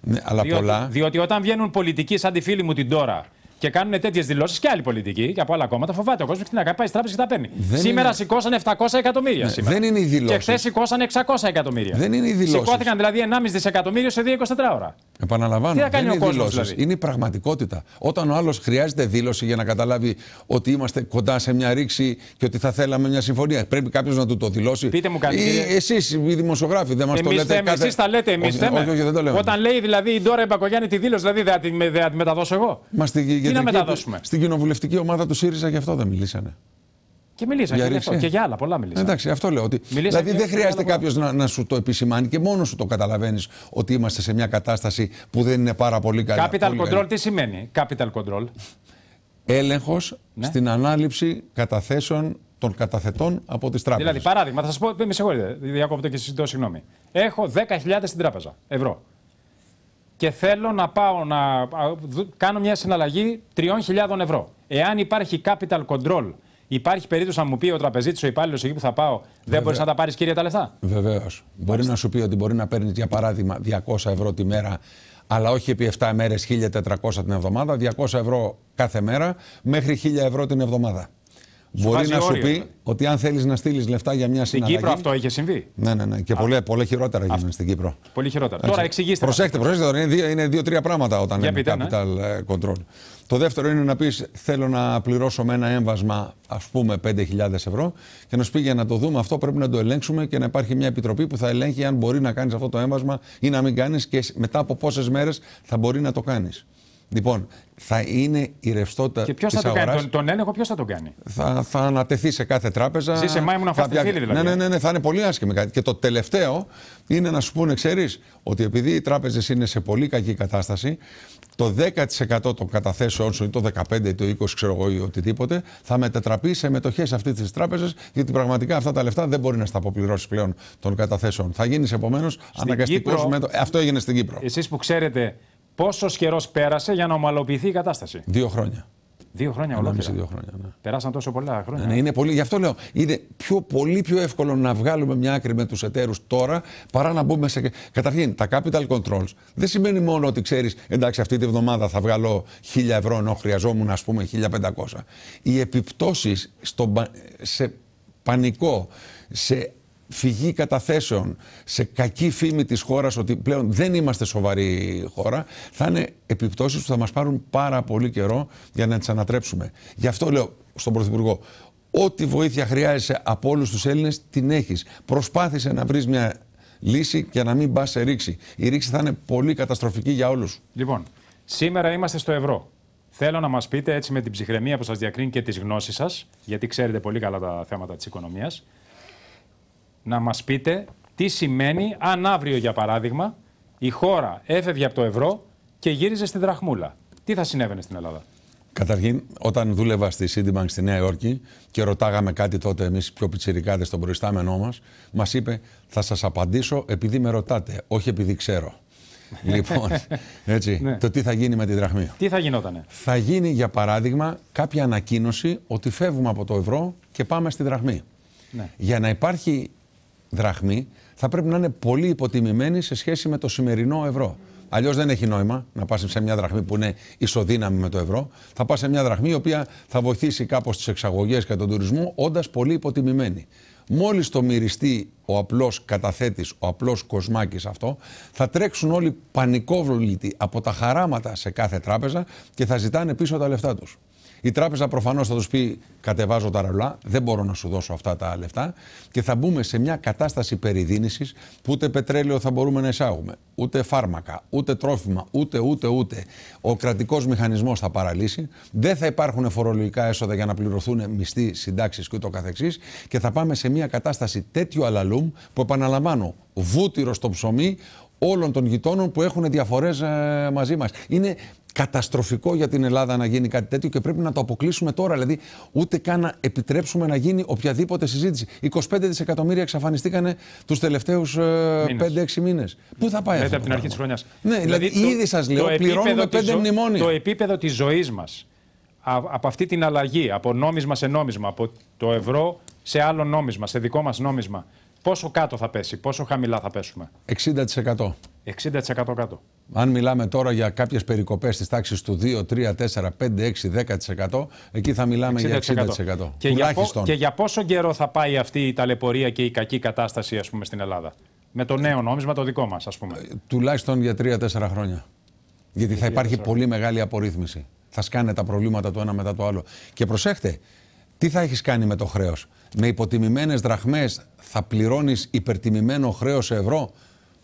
Ναι, αλλά πολλά. Διότι όταν βγαίνουν πολιτικοί σαν τη φίλη μου την τώρα και κάνουν τέτοιες δηλώσεις και άλλοι πολιτικοί και από άλλα κόμματα. Φοβάται ο κόσμος και την αγαπάει στι τράπεζε και τα παίρνει. Δεν σήμερα είναι... σηκώσαν 700 εκατομμύρια. Ναι, σήμερα. Δεν είναι οι δηλώσει. Και χθε σηκώσαν 600 εκατομμύρια. Δεν είναι οι δηλώσεις. Σηκώθηκαν δηλαδή 1,5 δισεκατομμύριο σε 2-24 ώρα. Επαναλαμβάνω. Τι θα κάνει δεν ο κόσμο. Δηλαδή. Είναι η πραγματικότητα. Όταν ο άλλος χρειάζεται δήλωση για να καταλάβει ότι είμαστε κοντά σε μια ρήξη και ότι θα θέλαμε μια συμφωνία. Πρέπει κάποιος να του το δηλώσει. Πείτε μου κάτι. Εσείς οι δημοσιογράφοι δεν μας το λέτε. Εσείς τα λέτε εμείς. Όταν λέει δηλαδή η Ντόρα Μπακογιάννη τη δήλωση, δηλαδή δεν τη μεταδώσω εγώ τι να μεταδώσουμε. Στην κοινοβουλευτική ομάδα του ΣΥΡΙΖΑ γι' αυτό δεν μιλήσανε. Και μιλήσανε για και, και για άλλα πολλά μιλήσανε. Εντάξει, αυτό λέω. Ότι, δηλαδή δεν χρειάζεται κάποιος να, να σου το επισημάνει και μόνος σου το καταλαβαίνεις ότι είμαστε σε μια κατάσταση που δεν είναι πάρα πολύ καλή. Capital πολύ control τι σημαίνει, capital control. Έλεγχος ναι. στην ανάληψη καταθέσεων των καταθετών από τις τράπεζες. Δηλαδή, παράδειγμα, θα σας πω, με συγχωρείτε, διακόπτω και συζητώ, συγγνώμη. Έχω 10.000 στην τράπεζα ευρώ και θέλω να πάω να κάνω μια συναλλαγή 3.000 ευρώ. Εάν υπάρχει capital control, υπάρχει περίπτωση να μου πει ο τραπεζίτης, ο υπάλληλος εκεί που θα πάω, δεν μπορείς να τα πάρεις κυρία τα λεφτά. Βεβαίως. Μπορεί να σου πει ότι μπορεί να παίρνεις για παράδειγμα 200 ευρώ τη μέρα αλλά όχι επί 7 μέρε 1.400 την εβδομάδα, 200 ευρώ κάθε μέρα μέχρι 1.000 ευρώ την εβδομάδα. Μπορεί να σου πει δηλαδή. ότι αν θέλεις να στείλεις λεφτά για μια συναλλαγή. Στην Κύπρο αυτό είχε συμβεί. Ναι, ναι, ναι. Και πολύ, πολύ χειρότερα γίνεται στην Κύπρο. Πολύ χειρότερα. Τώρα εξηγήστε. Προσέχτε, τώρα. Είναι δύο-τρία πράγματα όταν είναι ναι. capital ε, control. Το δεύτερο είναι να πεις: Θέλω να πληρώσω με ένα έμβασμα, ας πούμε, 5.000 ευρώ. Και να σου πει για να το δούμε αυτό, πρέπει να το ελέγξουμε και να υπάρχει μια επιτροπή που θα ελέγχει αν μπορεί να κάνεις αυτό το έμβασμα ή να μην κάνεις και μετά από πόσες μέρες θα μπορεί να το κάνεις. Λοιπόν, θα είναι η ρευστότητα Και ποιος θα το αγοράς. κάνει, τον, τον έλεγχο ποιος θα τον κάνει. Θα, θα ανατεθεί σε κάθε τράπεζα. Ζήσε, σε μάιμουν να δηλαδή. Ναι, ναι, ε. ναι, ναι, θα είναι πολύ άσχημη κάτι. Και το τελευταίο είναι να σου πούνε, ξέρεις, ότι επειδή οι τράπεζες είναι σε πολύ κακή κατάσταση, το 10% των καταθέσεών σου ή το 15% ή το 20% ξέρω εγώ ή οτιδήποτε θα μετατραπεί σε μετοχές αυτής της τράπεζας γιατί πραγματικά αυτά τα λεφτά δεν μπορεί να στα αποπληρώσεις πλέον των καταθέσεων. Θα γίνεις επομένως αναγκαστικό μέτρο. Αυτό έγινε στην Κύπρο. Εσείς που ξέρετε Πόσο καιρός πέρασε για να ομαλοποιηθεί η κατάσταση. Δύο χρόνια. Δύο χρόνια ολόκληρα. Δύο ναι. Περάσαν τόσο πολλά χρόνια. Ναι, ναι, είναι πολύ, γι' αυτό λέω. Είναι πιο, πολύ πιο εύκολο να βγάλουμε μια άκρη με τους εταίρους τώρα παρά να μπούμε σε. Καταρχήν, τα capital controls δεν σημαίνει μόνο ότι ξέρεις, εντάξει, αυτή τη βδομάδα θα βγάλω 1000 ευρώ ενώ χρειαζόμουν, ας πούμε, 1500. Οι επιπτώσεις σε πανικό, σε φυγή καταθέσεων, σε κακή φήμη της χώρας ότι πλέον δεν είμαστε σοβαρή χώρα, θα είναι επιπτώσεις που θα μας πάρουν πάρα πολύ καιρό για να τις ανατρέψουμε. Γι' αυτό λέω στον Πρωθυπουργό, ό,τι βοήθεια χρειάζεσαι από όλους τους Έλληνες την έχεις. Προσπάθησε να βρεις μια λύση και να μην πας σε ρήξη. Η ρήξη θα είναι πολύ καταστροφική για όλους. Λοιπόν, σήμερα είμαστε στο ευρώ. Θέλω να μας πείτε έτσι με την ψυχραιμία που σας διακρίνει και τις γνώσεις σας, γιατί ξέρετε πολύ καλά τα θέματα της οικονομίας, να μας πείτε τι σημαίνει αν αύριο, για παράδειγμα, η χώρα έφευγε από το ευρώ και γύριζε στην δραχμούλα. Τι θα συνέβαινε στην Ελλάδα. Καταρχήν, όταν δούλευα στη Citibank στη Νέα Υόρκη και ρωτάγαμε κάτι τότε εμείς πιο πιτσιρικάδες στον προϊστάμενό μας, μας είπε: Θα σας απαντήσω επειδή με ρωτάτε, όχι επειδή ξέρω. <laughs> λοιπόν, έτσι, ναι. το τι θα γίνει με τη δραχμή. Τι θα γινότανε. Θα γίνει, για παράδειγμα, κάποια ανακοίνωση ότι φεύγουμε από το ευρώ και πάμε στη δραχμή. Ναι. Για να υπάρχει δραχμή θα πρέπει να είναι πολύ υποτιμημένη σε σχέση με το σημερινό ευρώ. Αλλιώς δεν έχει νόημα να πας σε μια δραχμή που είναι ισοδύναμη με το ευρώ. Θα πας σε μια δραχμή η οποία θα βοηθήσει κάπως τις εξαγωγές και τον τουρισμό, όντας πολύ υποτιμημένη. Μόλις το μυριστεί ο απλός καταθέτης, ο απλός κοσμάκης αυτό, θα τρέξουν όλοι πανικόβλητοι από τα χαράματα σε κάθε τράπεζα και θα ζητάνε πίσω τα λεφτά τους. Η τράπεζα προφανώς θα τους πει: Κατεβάζω τα ρολά, δεν μπορώ να σου δώσω αυτά τα λεφτά. Και θα μπούμε σε μια κατάσταση περιδίνησης που ούτε πετρέλαιο θα μπορούμε να εισάγουμε, ούτε φάρμακα, ούτε τρόφιμα, ούτε ούτε ούτε. Ο κρατικός μηχανισμός θα παραλύσει. Δεν θα υπάρχουν φορολογικά έσοδα για να πληρωθούν μισθοί, συντάξεις κ.ο.κ. Και, και θα πάμε σε μια κατάσταση τέτοιου αλαλούμ που επαναλαμβάνω, βούτυρο στο ψωμί όλων των γειτόνων που έχουν διαφορές ε, μαζί μας. Είναι καταστροφικό για την Ελλάδα να γίνει κάτι τέτοιο και πρέπει να το αποκλείσουμε τώρα. Δηλαδή, ούτε καν να επιτρέψουμε να γίνει οποιαδήποτε συζήτηση. 25 δισεκατομμύρια εξαφανιστήκανε τους τελευταίους 5-6 ε, μήνες. Πού θα πάει αυτό. από την αρχή της χρονιάς. Ναι, δηλαδή, δηλαδή το, ήδη σας λέω, πληρώνουμε πέντε μνημόνια. Το επίπεδο της ζωής μας από αυτή την αλλαγή, από νόμισμα σε νόμισμα, από το ευρώ σε άλλο νόμισμα, σε δικό μας νόμισμα, πόσο κάτω θα πέσει, πόσο χαμηλά θα πέσουμε. 60%. 60% κάτω. Αν μιλάμε τώρα για κάποιες περικοπές της τάξης του 2, 3, 4, 5, 6, 10%, εκεί θα μιλάμε για 60%. Και για, και για πόσο καιρό θα πάει αυτή η ταλαιπωρία και η κακή κατάσταση ας πούμε, στην Ελλάδα. Με το νέο νόμισμα, το δικό μας, ας πούμε. Ε, τουλάχιστον για 3-4 χρόνια. Γιατί θα υπάρχει πολύ μεγάλη απορρίθμιση. Θα σκάνε τα προβλήματα το ένα μετά το άλλο. Και προσέχτε, τι θα έχεις κάνει με το χρέος. Με υποτιμημένες δραχμές θα πληρώνεις υπερτιμημένο χρέος σε ευρώ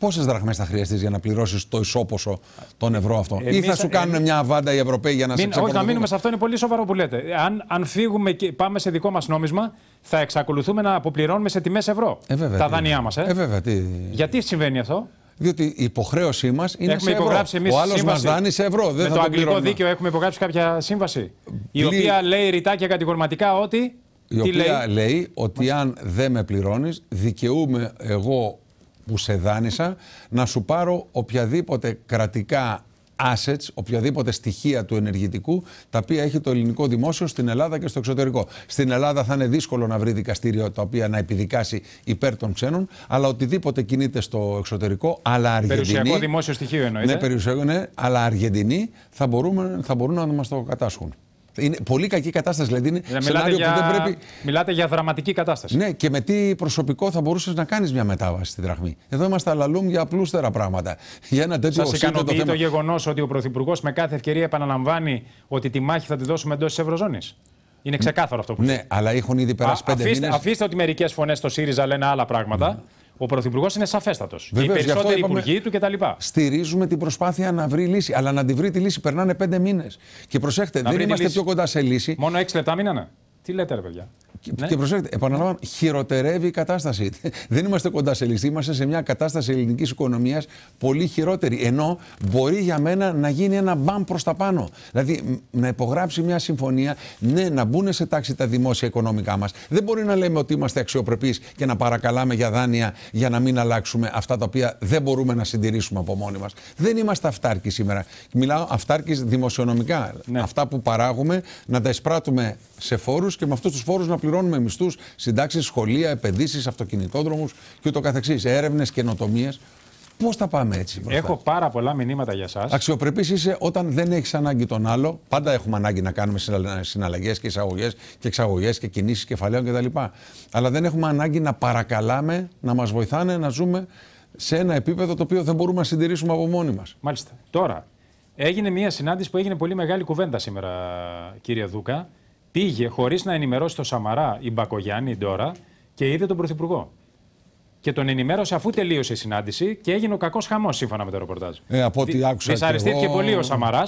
πόσες δραχμές θα χρειαστείς για να πληρώσεις το ισόποσο των ευρώ αυτό. ή θα σου κάνουν ε, μια βάντα οι Ευρωπαίοι για να μην, σε ξεκολουθούν. Όχι, να μείνουμε σε αυτό είναι πολύ σοβαρό που λέτε. Αν, αν φύγουμε και πάμε σε δικό μας νόμισμα, θα εξακολουθούμε να αποπληρώνουμε σε τιμές ευρώ ε, τα δάνειά μας. Ε. Ε, βέβαια, τι... Γιατί συμβαίνει αυτό. Διότι η υποχρέωσή μας είναι έχουμε σε ευρώ. ο άλλος μας δάνει σε ευρώ. Δεν με το αγγλικό πληρώνουμε. δίκαιο έχουμε υπογράψει κάποια σύμβαση. Η οποία λέει ρητά και κατηγορηματικά ότι. Η οποία λέει, λέει ότι αν δεν με πληρώνεις, δικαιούμαι εγώ που σε δάνεισα να σου πάρω οποιαδήποτε κρατικά assets, οποιαδήποτε στοιχεία του ενεργητικού, τα οποία έχει το ελληνικό δημόσιο στην Ελλάδα και στο εξωτερικό. Στην Ελλάδα θα είναι δύσκολο να βρει δικαστήριο τα οποία να επιδικάσει υπέρ των ξένων, αλλά οτιδήποτε κινείται στο εξωτερικό, αλλά Αργεντινή. Περιουσιακό δημόσιο στοιχείο εννοείται. Ναι, περιουσιακό, ναι, αλλά Αργεντινή θα, μπορούμε, θα μπορούν να μας το κατάσχουν. Είναι πολύ κακή κατάσταση. Δηλαδή είναι μιλάτε σενάριο για... που δεν πρέπει. Μιλάτε για δραματική κατάσταση. Ναι, και με τι προσωπικό θα μπορούσες να κάνεις μια μετάβαση στη δραχμή. Εδώ είμαστε αλαλούμ για απλούστερα πράγματα. Για ένα τέτοιο Σας ικανοποιεί το, θέμα... το γεγονός ότι ο Πρωθυπουργός με κάθε ευκαιρία επαναλαμβάνει ότι τη μάχη θα τη δώσουμε εντός της Ευρωζώνης. Είναι ξεκάθαρο αυτό που Ναι, αλλά έχουν ήδη περάσει πέντε μήνες. Αφήστε ότι μερικές φωνές στο ΣΥΡΙΖΑ λένε άλλα πράγματα. Ο Πρωθυπουργός είναι σαφέστατος. Και οι περισσότεροι υπουργοί του κτλ. Στηρίζουμε την προσπάθεια να βρει λύση. Αλλά να τη βρει τη λύση περνάνε πέντε μήνες. Και προσέχτε, δεν είμαστε πιο κοντά σε λύση. Μόνο έξι λεπτά μήνανε. Τι λέτε, ρε παιδιά. Και, ναι. και προσέξτε, επαναλαμβάνω, χειροτερεύει η κατάσταση. <laughs> Δεν είμαστε κοντά σε λύση. Είμαστε σε μια κατάσταση ελληνικής οικονομίας πολύ χειρότερη. Ενώ μπορεί για μένα να γίνει ένα μπαμ προς τα πάνω. Δηλαδή να υπογράψει μια συμφωνία, ναι, να μπουν σε τάξη τα δημόσια οικονομικά μας. Δεν μπορεί να λέμε ότι είμαστε αξιοπρεπείς και να παρακαλάμε για δάνεια για να μην αλλάξουμε αυτά τα οποία δεν μπορούμε να συντηρήσουμε από μόνοι μας. Δεν είμαστε αυτάρκοι σήμερα. Μιλάω αυτάρκοι δημοσιονομικά. Ναι. Αυτά που παράγουμε να τα εισπράττουμε σε φόρους και με αυτούς τους φόρους να πληρώνουμε πληρώνουμε μισθούς, συντάξεις, σχολεία, επενδύσεις, αυτοκινητόδρομους κ.ο.κ. Έρευνες, καινοτομίες. Πώς θα πάμε έτσι, μπροστά. Έχω πάρα πολλά μηνύματα για εσά. Αξιοπρεπής είσαι όταν δεν έχεις ανάγκη τον άλλο. Πάντα έχουμε ανάγκη να κάνουμε συναλλαγές και εισαγωγές και εξαγωγές και κινήσεις κεφαλαίων κτλ. Αλλά δεν έχουμε ανάγκη να παρακαλάμε να μας βοηθάνε να ζούμε σε ένα επίπεδο το οποίο δεν μπορούμε να συντηρήσουμε από μόνοι μας. Μάλιστα. Τώρα, έγινε μια συνάντηση που έγινε πολύ μεγάλη κουβέντα σήμερα, κύριε Δούκα. Πήγε χωρίς να ενημερώσει τον Σαμαρά η Μπακογιάννη τώρα και είδε τον Πρωθυπουργό. Και τον ενημέρωσε αφού τελείωσε η συνάντηση και έγινε ο κακός χαμός σύμφωνα με το ρεπορτάζ. Ε, από ό,τι άκουσα. Δυσαρεστήθηκε εγώ... πολύ ο Σαμαράς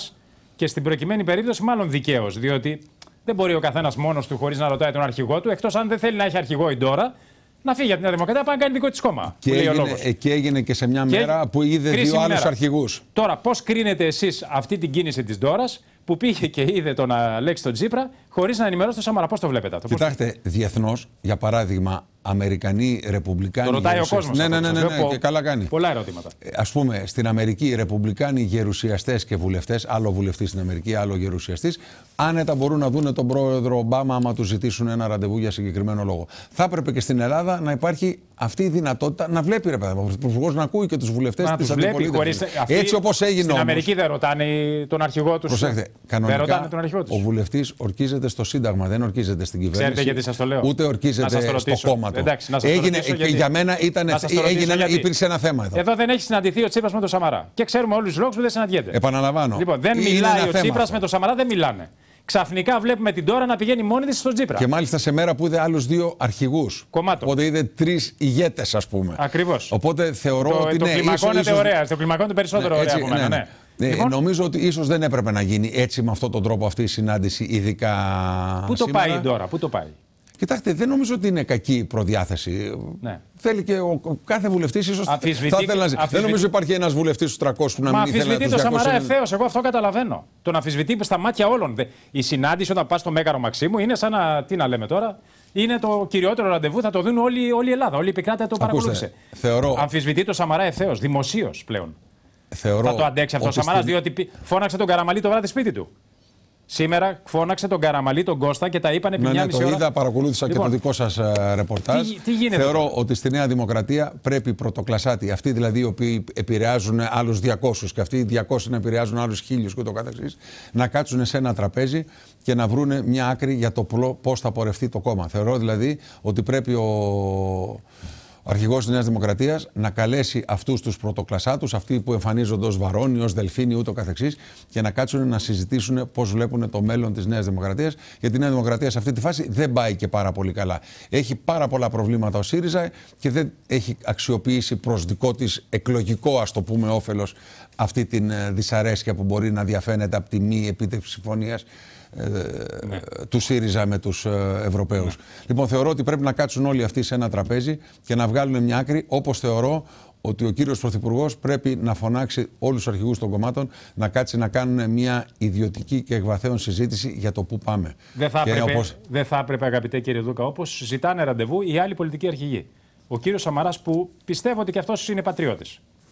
και στην προκειμένη περίπτωση, μάλλον δικαίως. Διότι δεν μπορεί ο καθένας μόνος του χωρίς να ρωτάει τον αρχηγό του, εκτός αν δεν θέλει να έχει αρχηγό η ντόρα να φύγει από την Δημοκρατία πάει να κάνει δικό της κόμμα. Και έγινε, ε, και έγινε και σε μια και μέρα που είδε δύο άλλους αρχηγούς. Τώρα, πώς κρίνετε εσείς αυτή την κίνηση της Ντόρας που πήγε και είδε τον Αλέξη τον τσίπρα χωρίς να ενημερώσετε σώμα. Πώς το βλέπετε αυτό. Κοιτάξτε, διεθνώς, για παράδειγμα, Αμερικανοί, Ρεπουμπλικάνοι. Το ρωτάει ο κόσμος. Ναι, ναι, ναι, ναι, και καλά κάνει. Πολλά ερωτήματα. Ε, Ας πούμε, στην Αμερική, οι Ρεπουμπλικάνοι, γερουσιαστές και βουλευτές, άλλο βουλευτή στην Αμερική, άλλο γερουσιαστής, άνετα μπορούν να δουν τον πρόεδρο Ομπάμα άμα τους ζητήσουν ένα ραντεβού για συγκεκριμένο λόγο. Θα έπρεπε και στην Ελλάδα να υπάρχει αυτή η δυνατότητα να βλέπει ρε παιδί Ο Πρωθυπουργός να ακούει και τους βουλευτές τη Αμερική. Έτσι όπως έγινε Στην Αμερική δεν ρωτάνε τον αρχηγό τους. Προσέξτε, κανονικά ο βουλευτής ορκίζεται ορκίζεται στο Σύνταγμα, δεν ορκίζεται στην κυβέρνηση. Ξέρετε γιατί σας το λέω. Ούτε ορκίζεται να στο κόμμα του. Εντάξει, να έγινε, γιατί... για μένα ήταν, έγινε, υπήρξε ένα θέμα εδώ. Εδώ δεν έχει συναντηθεί ο Τσίπρας με τον Σαμαρά. Και ξέρουμε όλους τους λόγους που δεν συναντιέται. Επαναλαμβάνω. Λοιπόν, δεν είναι μιλάει ο Τσίπρα με τον Σαμαρά, δεν μιλάνε. Ξαφνικά βλέπουμε την τώρα να πηγαίνει μόνη της στον Τσίπρα. Και μάλιστα σε μέρα που είδε άλλους δύο αρχηγούς. Κομμάτων. Οπότε είδε τρεις ηγέτες, ας πούμε. Ακριβώς. Οπότε θεωρώ το, ότι. Το ναι, κλιμακώνεται ωραία. Το κλιμακώνεται περισσότερο ναι, ωραία από μένα. ναι. ναι. ναι. Ε, λοιπόν, νομίζω ότι ίσως δεν έπρεπε να γίνει έτσι με αυτόν τον τρόπο αυτή η συνάντηση, ειδικά. Πού το σήμερα. πάει τώρα, πού το πάει. Κοιτάξτε, δεν νομίζω ότι είναι κακή προδιάθεση. Ναι. Θέλει και ο, κάθε βουλευτής ίσως. Θα Δεν νομίζω υπάρχει ένας βουλευτής στους 300 που να μην θέλει να Αφισβητεί το Σαμαρά ευθέως. Εγώ αυτό καταλαβαίνω. Τον αφισβητεί στα μάτια όλων. Η συνάντηση όταν πας στο Μέγαρο Μαξίμου είναι σαν να. Τι να λέμε τώρα. Είναι το κυριότερο ραντεβού, θα το δουν όλη, όλη η Ελλάδα. Όλη η επικράτεια το παρακολούθησε. Θεωρώ... Αμφισβητεί το Σαμαρά ευθέως, δημοσίως πλέον. Θεωρώ θα το αντέξει αυτό ο Σαμαρά, διότι φώναξε τον Καραμαλή το βράδυ σπίτι του. Σήμερα φώναξε τον Καραμαλή, τον Κώστα και τα είπαν επί ναι, μια ναι, μισή το είδα, παρακολούθησα λοιπόν, και το δικό σας ε, ρεπορτάζ. Τι, γίνεται Θεωρώ ότι στη Νέα Δημοκρατία πρέπει πρωτοκλασάτη, αυτοί δηλαδή οι οποίοι επηρεάζουν άλλους 200 και αυτοί οι 200 να επηρεάζουν άλλους 1000 καθεξής, να κάτσουν σε ένα τραπέζι και να βρούνε μια άκρη για το πώς θα πορευτεί το κόμμα. Θεωρώ δηλαδή ότι πρέπει ο αρχηγός της Νέας Δημοκρατίας να καλέσει αυτούς τους πρωτοκλασσάτους, αυτοί που εμφανίζονται ως Βαρόνι, ως Δελφίνι, ούτω καθεξής, και να κάτσουν να συζητήσουν πώς βλέπουν το μέλλον της Νέας Δημοκρατίας. Γιατί η Νέα Δημοκρατία σε αυτή τη φάση δεν πάει και πάρα πολύ καλά. Έχει πάρα πολλά προβλήματα ο ΣΥΡΙΖΑ και δεν έχει αξιοποιήσει προς δικό της εκλογικό, ας το πούμε, όφελος αυτή την ε, δυσαρέσκεια που μπορεί να διαφαίνεται από τη μη επίτευξη συμφωνίας ναι. του ΣΥΡΙΖΑ με τους ε, Ευρωπαίους. Ναι. Λοιπόν, θεωρώ ότι πρέπει να κάτσουν όλοι αυτοί σε ένα τραπέζι και να βγάλουν μια άκρη, όπως θεωρώ ότι ο κύριος Πρωθυπουργός πρέπει να φωνάξει όλους τους αρχηγούς των κομμάτων να κάτσει να κάνουν μια ιδιωτική και εκβαθέων συζήτηση για το πού πάμε. Δεν θα, έπρεπε, δεν θα έπρεπε, αγαπητέ κύριε Δούκα, όπως ζητάνε ραντεβού οι άλλοι πολιτικοί αρχηγοί. Ο κύριος Σαμαράς, που πιστεύω ότι και αυτός είναι πατριώτης.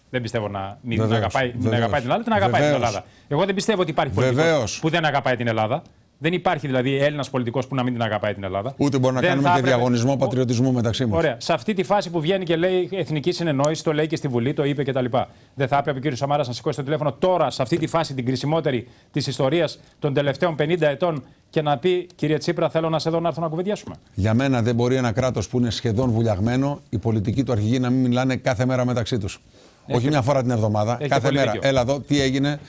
Δεν πιστεύω να μην Βεβαίως. αγαπάει, Βεβαίως. αγαπάει την Ελλάδα, την αγαπάει την Ελλάδα. Εγώ δεν πιστεύω ότι υπάρχει πολιτικός που δεν αγαπάει την Ελλάδα. Δεν υπάρχει δηλαδή Έλληνας πολιτικός που να μην την αγαπάει την Ελλάδα. Ούτε μπορεί να κάνουμε και έπρεπε... διαγωνισμό πατριωτισμού μεταξύ μας. Ωραία. Σε αυτή τη φάση που βγαίνει και λέει εθνική συνεννόηση, το λέει και στη Βουλή, το είπε κτλ. Δεν θα έπρεπε ο κ. Σαμάρα να σηκώσει το τηλέφωνο τώρα, σε αυτή τη φάση την κρισιμότερη της ιστορίας των τελευταίων 50 ετών και να πει Κύριε Τσίπρα, θέλω να σε δω να έρθω να κουβεντιάσουμε. Για μένα δεν μπορεί ένα κράτος που είναι σχεδόν βουλιαγμένο, οι πολιτικοί του αρχηγοί να μην μιλάνε κάθε μέρα μεταξύ τους. Όχι μια φορά την εβδομάδα, κάθε μέρα. Έλα εδώ, τι έγινε.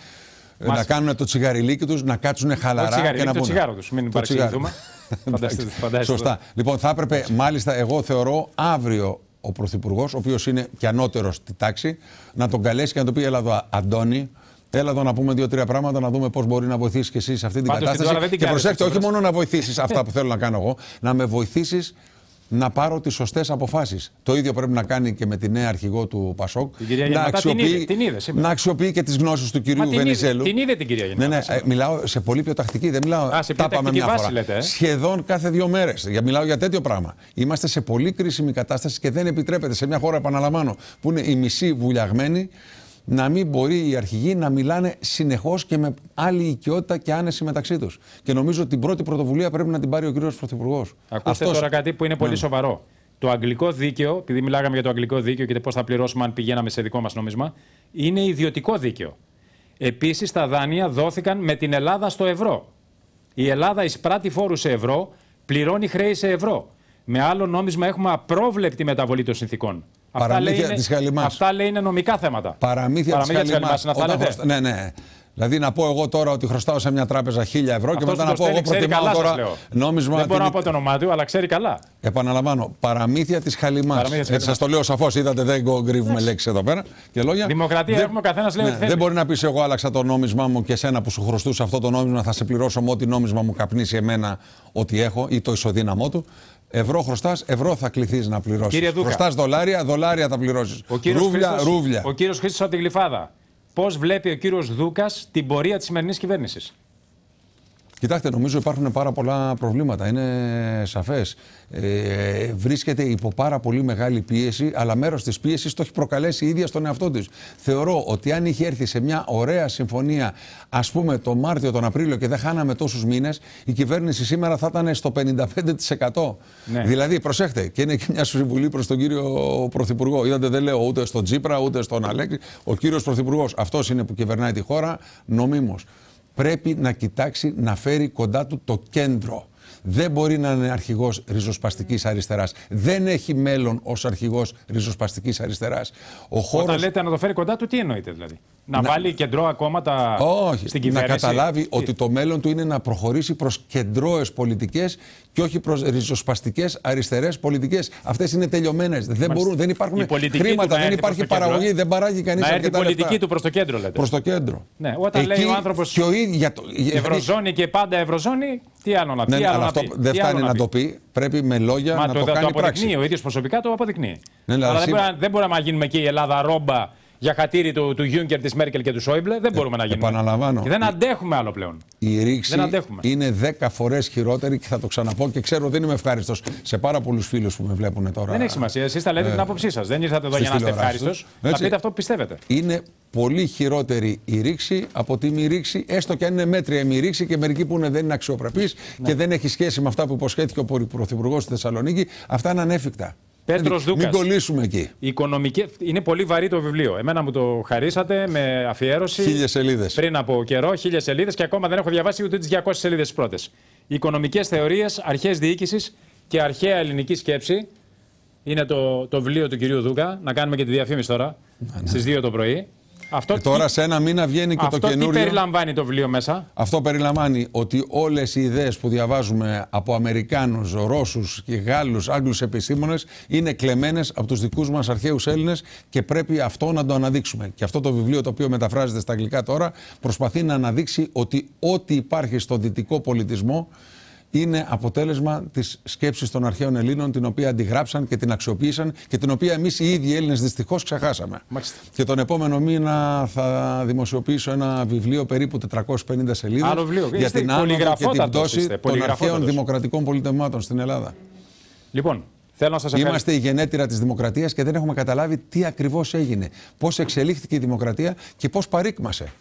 Να κάνουν το τσιγαριλίκι τους, να κάτσουν χαλαρά και να το τσιγάρο τους, μην Φανταστείτε, <laughs> φανταστείτε. <laughs> Σωστά. Λοιπόν, θα έπρεπε, μάλιστα, εγώ θεωρώ αύριο ο Πρωθυπουργός, ο οποίος είναι και ανώτερος στη τάξη, να τον καλέσει και να του πει: Έλα εδώ, Αντώνη, Έλα εδώ να πούμε δύο-τρία πράγματα, να δούμε πώς μπορεί να βοηθήσεις και εσύ σε αυτή την κατάσταση. και προσέξτε, όχι μόνο να βοηθήσεις αυτά που θέλω να κάνω εγώ, να με βοηθήσεις να πάρω τις σωστές αποφάσεις. Το ίδιο πρέπει να κάνει και με τη νέα αρχηγό του Πασόκ. Την κυρία να, αξιοποιεί, να αξιοποιεί και τις γνώσεις του κυρίου Βενιζέλου. Την είδε την κυρία Γενικά, Ναι, ναι ε, μιλάω σε πολύ πιο τακτική. Δεν μιλάω. τα μια φορά. Ε. Σχεδόν κάθε δύο μέρες. Μιλάω για τέτοιο πράγμα. Είμαστε σε πολύ κρίσιμη κατάσταση και δεν επιτρέπεται σε μια χώρα, επαναλαμβάνω, που είναι η μισή βουλιαγμένη να μην μπορεί οι αρχηγοί να μιλάνε συνεχώς και με άλλη οικειότητα και άνεση μεταξύ τους. Και νομίζω ότι την πρώτη πρωτοβουλία πρέπει να την πάρει ο κύριος Πρωθυπουργός. Ακούστε Αυτός... τώρα κάτι που είναι πολύ ναι. σοβαρό. Το αγγλικό δίκαιο, επειδή μιλάγαμε για το αγγλικό δίκαιο και πώς θα πληρώσουμε αν πηγαίναμε σε δικό μας νόμισμα, είναι ιδιωτικό δίκαιο. Επίσης, τα δάνεια δόθηκαν με την Ελλάδα στο ευρώ. Η Ελλάδα εισπράττει φόρους σε ευρώ, πληρώνει χρέη σε ευρώ. Με άλλο νόμισμα έχουμε απρόβλεπτη μεταβολή των συνθήκων. Παραμύθια λέει, είναι, αυτά λέει νομικά θέματα. Παραμύθια, της. της Ναι, ναι. Δηλαδή να πω εγώ τώρα ότι χρωστάω σε μια τράπεζα χίλια ευρώ και μετά να πω εγώ προτιμάω καλά, τώρα νόμισμα. Δεν μπορώ να πω το όνομά του, αλλά ξέρει καλά. Επαναλαμβάνω, παραμύθια της Χαλιμάς. Σας Σα το λέω σαφώς, είδατε, δεν κρύβουμε λέξεις εδώ πέρα και Δημοκρατία έχουμε, καθένας λέει ναι, ότι θέλει. Δεν μπορεί να πεις εγώ άλλαξα το νόμισμά μου και ένα που σου χρωστούσε αυτό το νόμισμα θα σε πληρώσω με ό,τι νόμισμα μου καπνίσει εμένα ότι έχω ή το ισοδύναμό του. Ευρώ χρωστάς, ευρώ θα κληθείς να πληρώσεις. Χρωστάς δολάρια, δολάρια θα πληρώσεις. Ρούβλια, Χρήστος, ρούβλια. Ο κύριος Χρήστος από την Γλυφάδα. Πώς βλέπει ο κύριος Δούκας την πορεία της σημερινής κυβέρνησης. Κοιτάξτε, νομίζω υπάρχουν πάρα πολλά προβλήματα. Είναι σαφές. Ε, βρίσκεται υπό πάρα πολύ μεγάλη πίεση, αλλά μέρος της πίεσης το έχει προκαλέσει η ίδια στον εαυτό της. Θεωρώ ότι αν είχε έρθει σε μια ωραία συμφωνία, ας πούμε, το Μάρτιο, τον Απρίλιο και δεν χάναμε τόσους μήνες, η κυβέρνηση σήμερα θα ήταν στο 55%. Ναι. Δηλαδή, προσέχτε, και είναι και μια συμβουλή προς τον κύριο Πρωθυπουργό. Είδατε, δεν λέω ούτε στον Τζίπρα, ούτε στον Αλέξη. Ο κύριος Πρωθυπουργός, αυτός είναι που κυβερνάει τη χώρα νομίμως πρέπει να κοιτάξει να φέρει κοντά του το κέντρο. Δεν μπορεί να είναι αρχηγός ριζοσπαστικής αριστεράς. Δεν έχει μέλλον ως αρχηγός ριζοσπαστικής αριστεράς. Χώρος... Όταν λέτε να το φέρει κοντά του, τι εννοείτε δηλαδή. Να, βάλει κεντρό ακόμα Όχι, στην κυβέρνηση. Να καταλάβει ότι το μέλλον του είναι να προχωρήσει προς κεντρώες πολιτικές και όχι προς ριζοσπαστικές αριστερές πολιτικές. Αυτές είναι τελειωμένες. Δεν, δεν υπάρχουν χρήματα, δεν υπάρχει παραγωγή, δεν παράγει κανείς αρκετά. Είναι η πολιτική του προς το κέντρο, λέτε. Προς το κέντρο. Ναι, όταν Εκεί λέει ο άνθρωπος. Και ο ίδιο, το, Ευρωζώνη και πάντα Ευρωζώνη, τι άλλο να πει. Ναι, ναι, αλλά αυτό δεν φτάνει να, το πει. Πρέπει με λόγια να το, κάνει πράξη. Το αποδεικνύει. Ο ίδιος προσωπικά το αποδεικνύει. Ναι, αλλά δεν μπορούμε να γίνουμε και η Ελλάδα ρόμπα για χατήρι του, του Γιούγκερ, της Μέρκελ και του Σόιμπλε, δεν ε, μπορούμε να γίνουμε. Επαναλαμβάνω. Και δεν αντέχουμε άλλο πλέον. Η ρήξη είναι 10 φορές χειρότερη και θα το ξαναπώ και ξέρω ότι δεν είμαι ευχάριστος σε πάρα πολλούς φίλους που με βλέπουν τώρα. Δεν έχει σημασία. Εσείς θα λέτε ε, την άποψή σας. Δεν ήρθατε εδώ για να είστε ευχάριστο. Θα πείτε αυτό που πιστεύετε. Είναι πολύ χειρότερη η ρήξη από τη μη ρήξη, έστω και αν είναι μέτρια η μη ρήξη και μερικοί που είναι, δεν είναι αξιοπρεπείς ναι. και δεν έχει σχέση με αυτά που υποσχέθηκε ο Πρωθυπουργός στη Θεσσαλονίκη. Αυτά είναι ανέφικτα. Πέτρος Δούκας, Μην κολλήσουμε εκεί. Οικονομική... Είναι πολύ βαρύ το βιβλίο. Εμένα μου το χαρίσατε με αφιέρωση. Χίλιες σελίδες. Πριν από καιρό, χίλιες σελίδες και ακόμα δεν έχω διαβάσει ούτε τις 200 σελίδε πρώτες. Οικονομικές θεωρίες, αρχές διοίκησης και αρχαία ελληνική σκέψη. Είναι το, το βιβλίο του κυρίου Δούκα. Να κάνουμε και τη διαφήμιση τώρα ναι, ναι. στις 2 το πρωί. Αυτό ε, τώρα τι... σε ένα μήνα βγαίνει και το καινούριο. Αυτό τι περιλαμβάνει το βιβλίο μέσα. Αυτό περιλαμβάνει ότι όλες οι ιδέες που διαβάζουμε από Αμερικάνους, Ρώσους και Γάλλους, Άγγλους επιστήμονες είναι κλεμμένες από τους δικούς μας αρχαίους Έλληνες και πρέπει αυτό να το αναδείξουμε. Και αυτό το βιβλίο το οποίο μεταφράζεται στα αγγλικά τώρα προσπαθεί να αναδείξει ότι ό,τι υπάρχει στο δυτικό πολιτισμό είναι αποτέλεσμα της σκέψης των αρχαίων Ελλήνων, την οποία αντιγράψαν και την αξιοποίησαν και την οποία εμείς οι ίδιοι Έλληνες δυστυχώς ξεχάσαμε. Μάλιστα. Και τον επόμενο μήνα θα δημοσιοποιήσω ένα βιβλίο περίπου 450 σελίδων για την άνοδο και την πτώση των αρχαίων δημοκρατικών πολιτευμάτων στην Ελλάδα. Λοιπόν, Θέλω να Είμαστε η γενέτειρα της δημοκρατίας και δεν έχουμε καταλάβει τι ακριβώς έγινε. Πώς εξελίχθηκε η δημοκρατία και πώς παρήκμασε.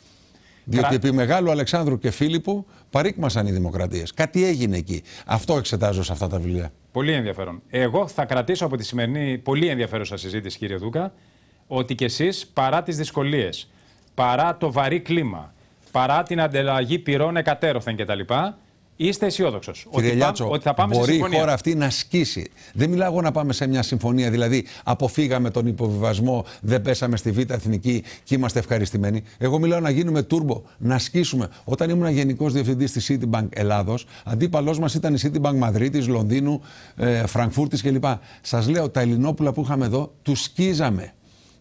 Διότι επί Μεγάλου Αλεξάνδρου και Φίλιππου παρήκμασαν οι δημοκρατίες. Κάτι έγινε εκεί. Αυτό εξετάζω σε αυτά τα βιβλία. Πολύ ενδιαφέρον. Εγώ θα κρατήσω από τη σημερινή πολύ ενδιαφέρουσα συζήτηση, κύριε Δούκα, ότι κι εσείς παρά τις δυσκολίες, παρά το βαρύ κλίμα, παρά την ανταλλαγή πυρών εκατέρωθεν κτλ., Είστε αισιόδοξος. Ότι, ότι θα πάμε μπορεί σε συμφωνία. η χώρα αυτή να σκίσει. Δεν μιλάω εγώ να πάμε σε μια συμφωνία, δηλαδή αποφύγαμε τον υποβιβασμό, δεν πέσαμε στη Β' Εθνική και είμαστε ευχαριστημένοι. Εγώ μιλάω να γίνουμε τούρμπο, να σκίσουμε. Όταν ήμουν γενικός διευθυντής της Citibank Ελλάδος, αντίπαλός μας ήταν η Citibank Μαδρίτης, Λονδίνου, ε, Φραγκφούρτης κλπ. Σας λέω, τα Ελληνόπουλα που είχαμε εδώ, τους σκίζαμε.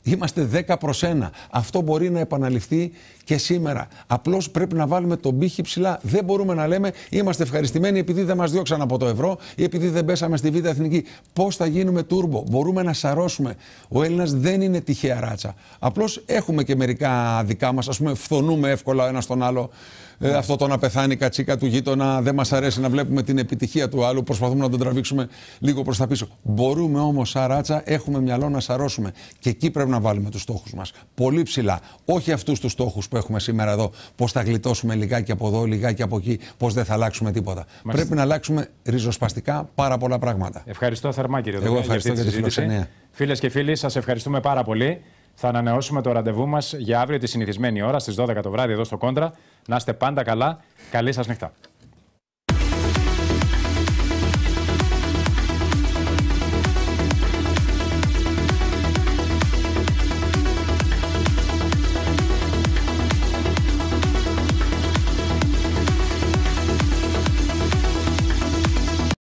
Είμαστε 10 προς 1. Αυτό μπορεί να επαναληφθεί και σήμερα. Απλώς πρέπει να βάλουμε τον πύχη ψηλά. Δεν μπορούμε να λέμε είμαστε ευχαριστημένοι επειδή δεν μας διώξαν από το ευρώ ή επειδή δεν πέσαμε στη Β' Εθνική. Πώς θα γίνουμε τούρμπο. Μπορούμε να σαρώσουμε. Ο Έλληνας δεν είναι τυχαία ράτσα. Απλώς έχουμε και μερικά δικά μας. Ας πούμε φθονούμε εύκολα ένα στον άλλο. Ε, αυτό το να πεθάνει η κατσίκα του γείτονα, δεν μας αρέσει να βλέπουμε την επιτυχία του άλλου, προσπαθούμε να τον τραβήξουμε λίγο προς τα πίσω. Μπορούμε όμως, σαράτσα, έχουμε μυαλό να σαρώσουμε. Και εκεί πρέπει να βάλουμε τους στόχους μας. Πολύ ψηλά. Όχι αυτούς τους στόχους που έχουμε σήμερα εδώ, πώς θα γλιτώσουμε λιγάκι από εδώ, λιγάκι από εκεί, πώς δεν θα αλλάξουμε τίποτα. Πρέπει να αλλάξουμε ριζοσπαστικά πάρα πολλά πράγματα. Ευχαριστώ θερμά, κύριε Εγώ ευχαριστώ για τη Φίλες και φίλοι, σας ευχαριστούμε πάρα πολύ. Θα ανανεώσουμε το ραντεβού μας για αύριο τη συνηθισμένη ώρα στις 12 το βράδυ εδώ στο Κόντρα. Να είστε πάντα καλά. Καλή σας νύχτα.